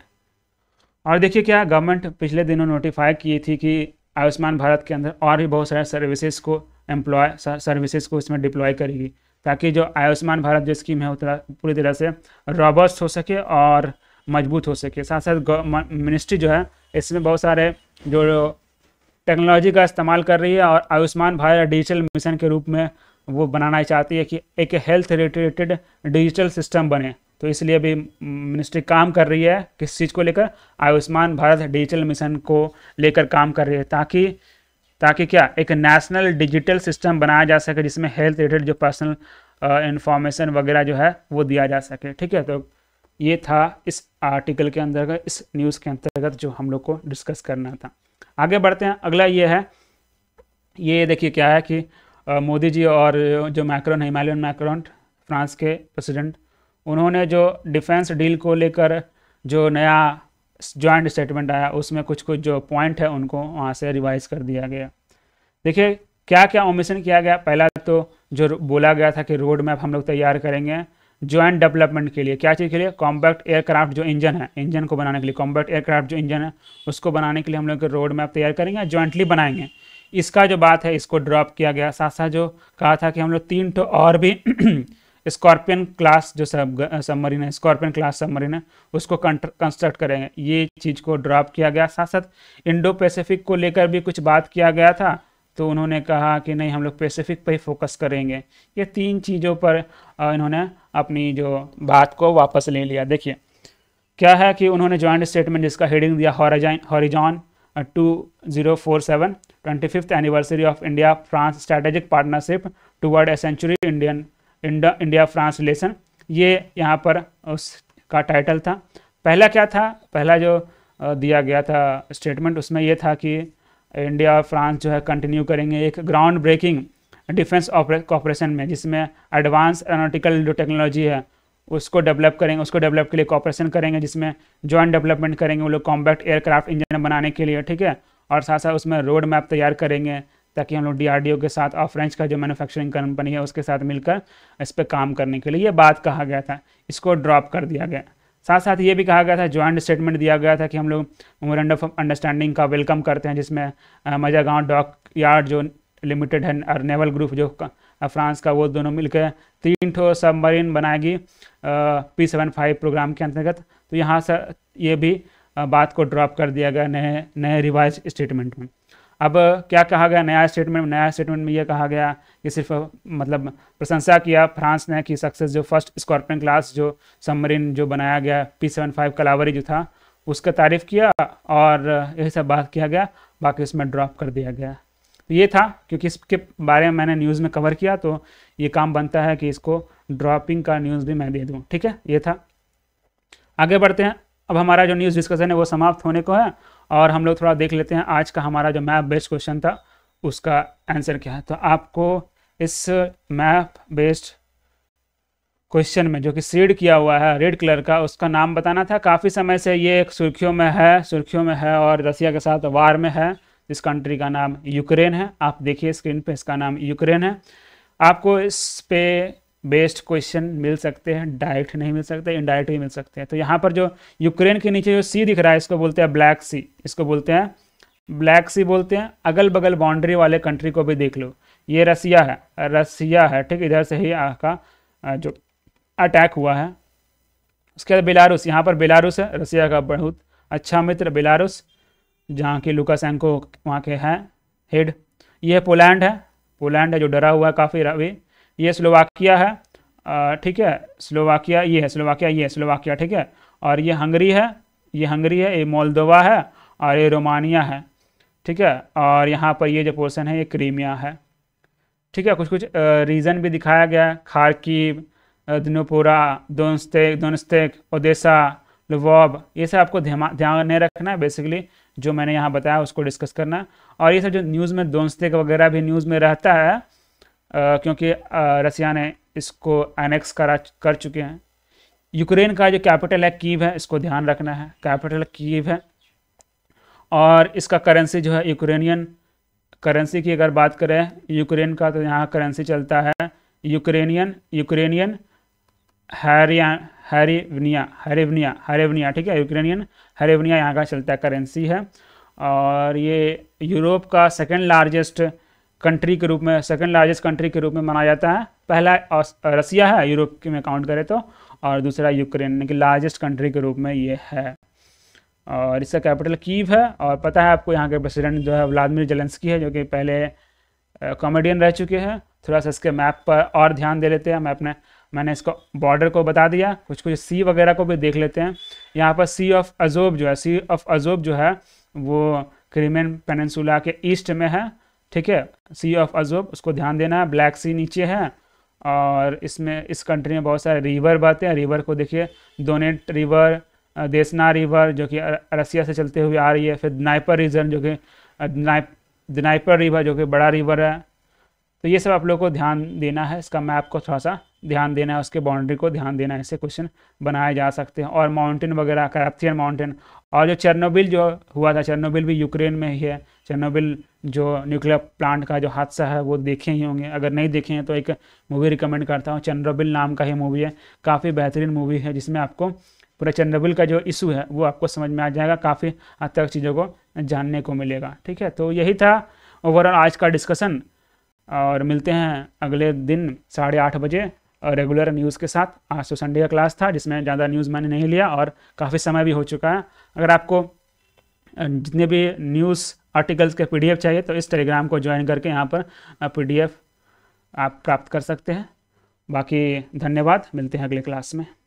और देखिए क्या गवर्नमेंट पिछले दिनों नोटिफाई की थी कि आयुष्मान भारत के अंदर और भी बहुत सारे सर्विसेज को एम्प्लॉय सर्विसेज को इसमें डिप्लॉय करेगी ताकि जो आयुष्मान भारत जो स्कीम है उतना पूरी तरह से रॉबस्ट हो सके और मजबूत हो सके साथ साथ मिनिस्ट्री जो है इसमें बहुत सारे जो टेक्नोलॉजी का इस्तेमाल कर रही है और आयुष्मान भारत डिजिटल मिशन के रूप में वो बनाना चाहती है कि एक हेल्थ रिलेटेड डिजिटल सिस्टम बने तो इसलिए अभी मिनिस्ट्री काम कर रही है किस चीज़ को लेकर आयुष्मान भारत डिजिटल मिशन को लेकर काम कर रही है ताकि ताकि क्या एक नेशनल डिजिटल सिस्टम बनाया जा सके जिसमें हेल्थ रिलेटेड जो पर्सनल इन्फॉर्मेशन uh, वगैरह जो है वो दिया जा सके ठीक है तो ये था इस आर्टिकल के अंतर्गत इस न्यूज़ के अंतर्गत जो हम लोग को डिस्कस करना था आगे बढ़ते हैं अगला ये है ये देखिए क्या है कि मोदी जी और जो मैक्रोन है हिमालयन मैक्रोन फ्रांस के प्रेसिडेंट उन्होंने जो डिफेंस डील को लेकर जो नया जॉइंट स्टेटमेंट आया उसमें कुछ कुछ जो पॉइंट है उनको वहाँ से रिवाइज कर दिया गया देखिए क्या क्या ओमिशन किया गया पहला तो जो बोला गया था कि रोड मैप हम लोग तैयार करेंगे जॉइंट डेवलपमेंट के लिए क्या चीज़ के लिए कॉम्पैक्ट एयरक्राफ्ट जो इंजन है इंजन को बनाने के लिए कॉम्पैक्ट एयरक्राफ्ट जो इंजन है उसको बनाने के लिए हम लोग रोड मैप तैयार करेंगे जॉइंटली बनाएंगे इसका जो बात है इसको ड्रॉप किया गया साथ साथ जो कहा था कि हम लोग तीन तो और भी स्कॉर्पियन क्लास जो सब सबमरीन है स्कॉर्पियन क्लास सबमरीन है उसको कंस्ट्रक्ट करेंगे ये चीज़ को ड्रॉप किया गया साथ साथ इंडो पैसिफिक को लेकर भी कुछ बात किया गया था तो उन्होंने कहा कि नहीं हम लोग पैसिफिक पर ही फोकस करेंगे ये तीन चीज़ों पर इन्होंने अपनी जो बात को वापस ले लिया देखिए क्या है कि उन्होंने जॉइंट स्टेटमेंट जिसका हेडिंग दिया horizon two zero four seven twenty fifth anniversary of India France strategic partnership toward a century Indian India France relation ये यहाँ पर उसका टाइटल था पहला क्या था पहला जो दिया गया था स्टेटमेंट उसमें यह था कि इंडिया और फ्रांस जो है कंटिन्यू करेंगे एक ग्राउंड ब्रेकिंग डिफेंस कॉपरेशन में जिसमें एडवांस एरोनोटिकल जो टेक्नोलॉजी है उसको डेवलप करेंगे उसको डेवलप के लिए कॉपरेशन करेंगे जिसमें जॉइंट डेवलपमेंट करेंगे वो लोग कॉम्बैक्ट एयरक्राफ्ट इंजन बनाने के लिए ठीक है और साथ साथ उसमें रोड मैप तैयार करेंगे ताकि हम लोग डी के साथ और फ्रेंच का जो मैन्युफैक्चरिंग कंपनी है उसके साथ मिलकर इस पर काम करने के लिए ये बात कहा गया था इसको ड्रॉप कर दिया गया साथ साथ ये भी कहा गया था ज्वाइंट स्टेटमेंट दिया गया था कि हम लोग मोरेंड ऑफ अंडरस्टैंडिंग का वेलकम करते हैं जिसमें मजा गाँव डॉक यार्ड जो लिमिटेड है और नेवल ग्रुप जो फ्रांस का वो दोनों मिलकर तीन ठो सबमरीन बनाएगी पी सेवन फाइव प्रोग्राम के अंतर्गत तो यहाँ से ये भी बात को ड्रॉप कर दिया गया नए नए रिवाइज स्टेटमेंट में अब क्या कहा गया नया स्टेटमेंट में नया स्टेटमेंट में यह कहा गया कि सिर्फ मतलब प्रशंसा किया फ्रांस ने कि सक्सेस जो फर्स्ट स्कॉर्पियन क्लास जो सबमरीन जो बनाया गया पी सेवन फाइव कलावरी जो था उसका तारीफ किया और यही सब बात किया गया बाकी इसमें ड्रॉप कर दिया गया तो ये था क्योंकि इसके बारे में मैंने न्यूज़ में कवर किया तो ये काम बनता है कि इसको ड्रॉपिंग का न्यूज़ भी मैं दे दूँ ठीक है ये था आगे बढ़ते हैं अब हमारा जो न्यूज़ डिस्कशन है वो समाप्त होने को है और हम लोग थोड़ा देख लेते हैं आज का हमारा जो मैप बेस्ड क्वेश्चन था उसका आंसर क्या है तो आपको इस मैप बेस्ड क्वेश्चन में जो कि सीड किया हुआ है रेड कलर का उसका नाम बताना था काफ़ी समय से ये एक सुर्खियों में है सुर्खियों में है और रसिया के साथ वार में है जिस कंट्री का नाम यूक्रेन है आप देखिए स्क्रीन पे इसका नाम यूक्रेन है आपको इस पे बेस्ट क्वेश्चन मिल सकते हैं डायरेक्ट नहीं मिल सकते इनडायरेक्ट भी मिल सकते हैं तो यहाँ पर जो यूक्रेन के नीचे जो सी दिख रहा है इसको बोलते हैं ब्लैक सी इसको बोलते हैं ब्लैक सी बोलते हैं अगल बगल बाउंड्री वाले कंट्री को भी देख लो ये रसिया है रसिया है ठीक इधर से ही का जो अटैक हुआ है उसके बाद बेलारूस यहाँ पर बेलारूस है रसिया का बहुत अच्छा मित्र बेलारूस जहाँ की लुकासैंको वहाँ के हैं हेड ये पोलैंड है पोलैंड है जो डरा हुआ है काफ़ी अभी ये स्लोवाकिया है ठीक है स्लोवाकिया ये है स्लोवाकिया ये है स्लोवाकिया ठीक है और ये हंगरी है ये हंगरी है ये मोलदोवा है और ये रोमानिया है ठीक है और यहाँ पर ये जो पोर्सन है ये क्रीमिया है ठीक है कुछ कुछ रीज़न भी दिखाया गया है खारकीव दिनोपोरा दोनस्तेक दोनस्तेक ओदेसा लवॉब ये सब आपको ध्यान नहीं रखना है बेसिकली जो मैंने यहाँ बताया उसको डिस्कस करना है और ये सब जो न्यूज़ में दोनस्तेक वगैरह भी न्यूज़ में रहता है क्योंकि रसिया ने इसको एनेक्स करा कर चुके हैं यूक्रेन का जो कैपिटल है कीव है इसको ध्यान रखना है कैपिटल कीव है और इसका करेंसी जो है यूक्रेनियन करेंसी की अगर बात करें यूक्रेन का तो यहाँ करेंसी चलता है यूक्रेनियन यूक्रेनियन हैरिया हैरिवनिया हरेवनिया हरेवनिया ठीक है यूक्रेनियन हरेवनिया यहाँ का चलता है करेंसी है और ये यूरोप का सेकेंड लार्जेस्ट कंट्री के रूप में सेकेंड लार्जेस्ट कंट्री के रूप में माना जाता है पहला रसिया है यूरोप के में काउंट करें तो और दूसरा यूक्रेन यानी कि लार्जेस्ट कंट्री के रूप में ये है और इसका कैपिटल कीव है और पता है आपको यहाँ के प्रेसिडेंट जो है व्लादिमिर जेलेंस्की है जो कि पहले कॉमेडियन रह चुके हैं थोड़ा सा इसके मैप पर और ध्यान दे लेते हैं मैं अपने मैंने इसको बॉर्डर को बता दिया कुछ कुछ सी वगैरह को भी देख लेते हैं यहाँ पर सी ऑफ अजोब जो है सी ऑफ अजोब जो है वो क्रीमियन पेनसुला के ईस्ट में है ठीक है सी ऑफ अजूब उसको ध्यान देना है ब्लैक सी नीचे है और इसमें इस कंट्री में बहुत सारे रिवर बहते हैं रिवर को देखिए दोनेट रिवर देसना रिवर जो कि रसिया से चलते हुए आ रही है फिर नाइपर रीजन जो कि नाइपर रिवर जो कि बड़ा रिवर है तो ये सब आप लोग को ध्यान देना है इसका मैप को थोड़ा सा ध्यान देना है उसके बाउंड्री को ध्यान देना है इससे क्वेश्चन बनाए जा सकते हैं और माउंटेन वगैरह कराप्थियन माउंटेन और जो चरनोबिल जो हुआ था चरनोबिल भी यूक्रेन में ही है चरनोबिल जो न्यूक्लियर प्लांट का जो हादसा है वो देखे ही होंगे अगर नहीं देखे हैं तो एक मूवी रिकमेंड करता हूँ चंद्रबिल नाम का ही मूवी है काफ़ी बेहतरीन मूवी है जिसमें आपको पूरा चंद्रबिल का जो इशू है वो आपको समझ में आ जाएगा काफ़ी हद तक चीज़ों को जानने को मिलेगा ठीक है तो यही था ओवरऑल आज का डिस्कशन और मिलते हैं अगले दिन साढ़े आठ बजे रेगुलर न्यूज़ के साथ आज तो संडे का क्लास था जिसमें ज़्यादा न्यूज़ मैंने नहीं लिया और काफ़ी समय भी हो चुका है अगर आपको जितने भी न्यूज़ आर्टिकल्स के पीडीएफ चाहिए तो इस टेलीग्राम को ज्वाइन करके यहाँ पर पीडीएफ आप प्राप्त कर सकते हैं बाकी धन्यवाद मिलते हैं अगले क्लास में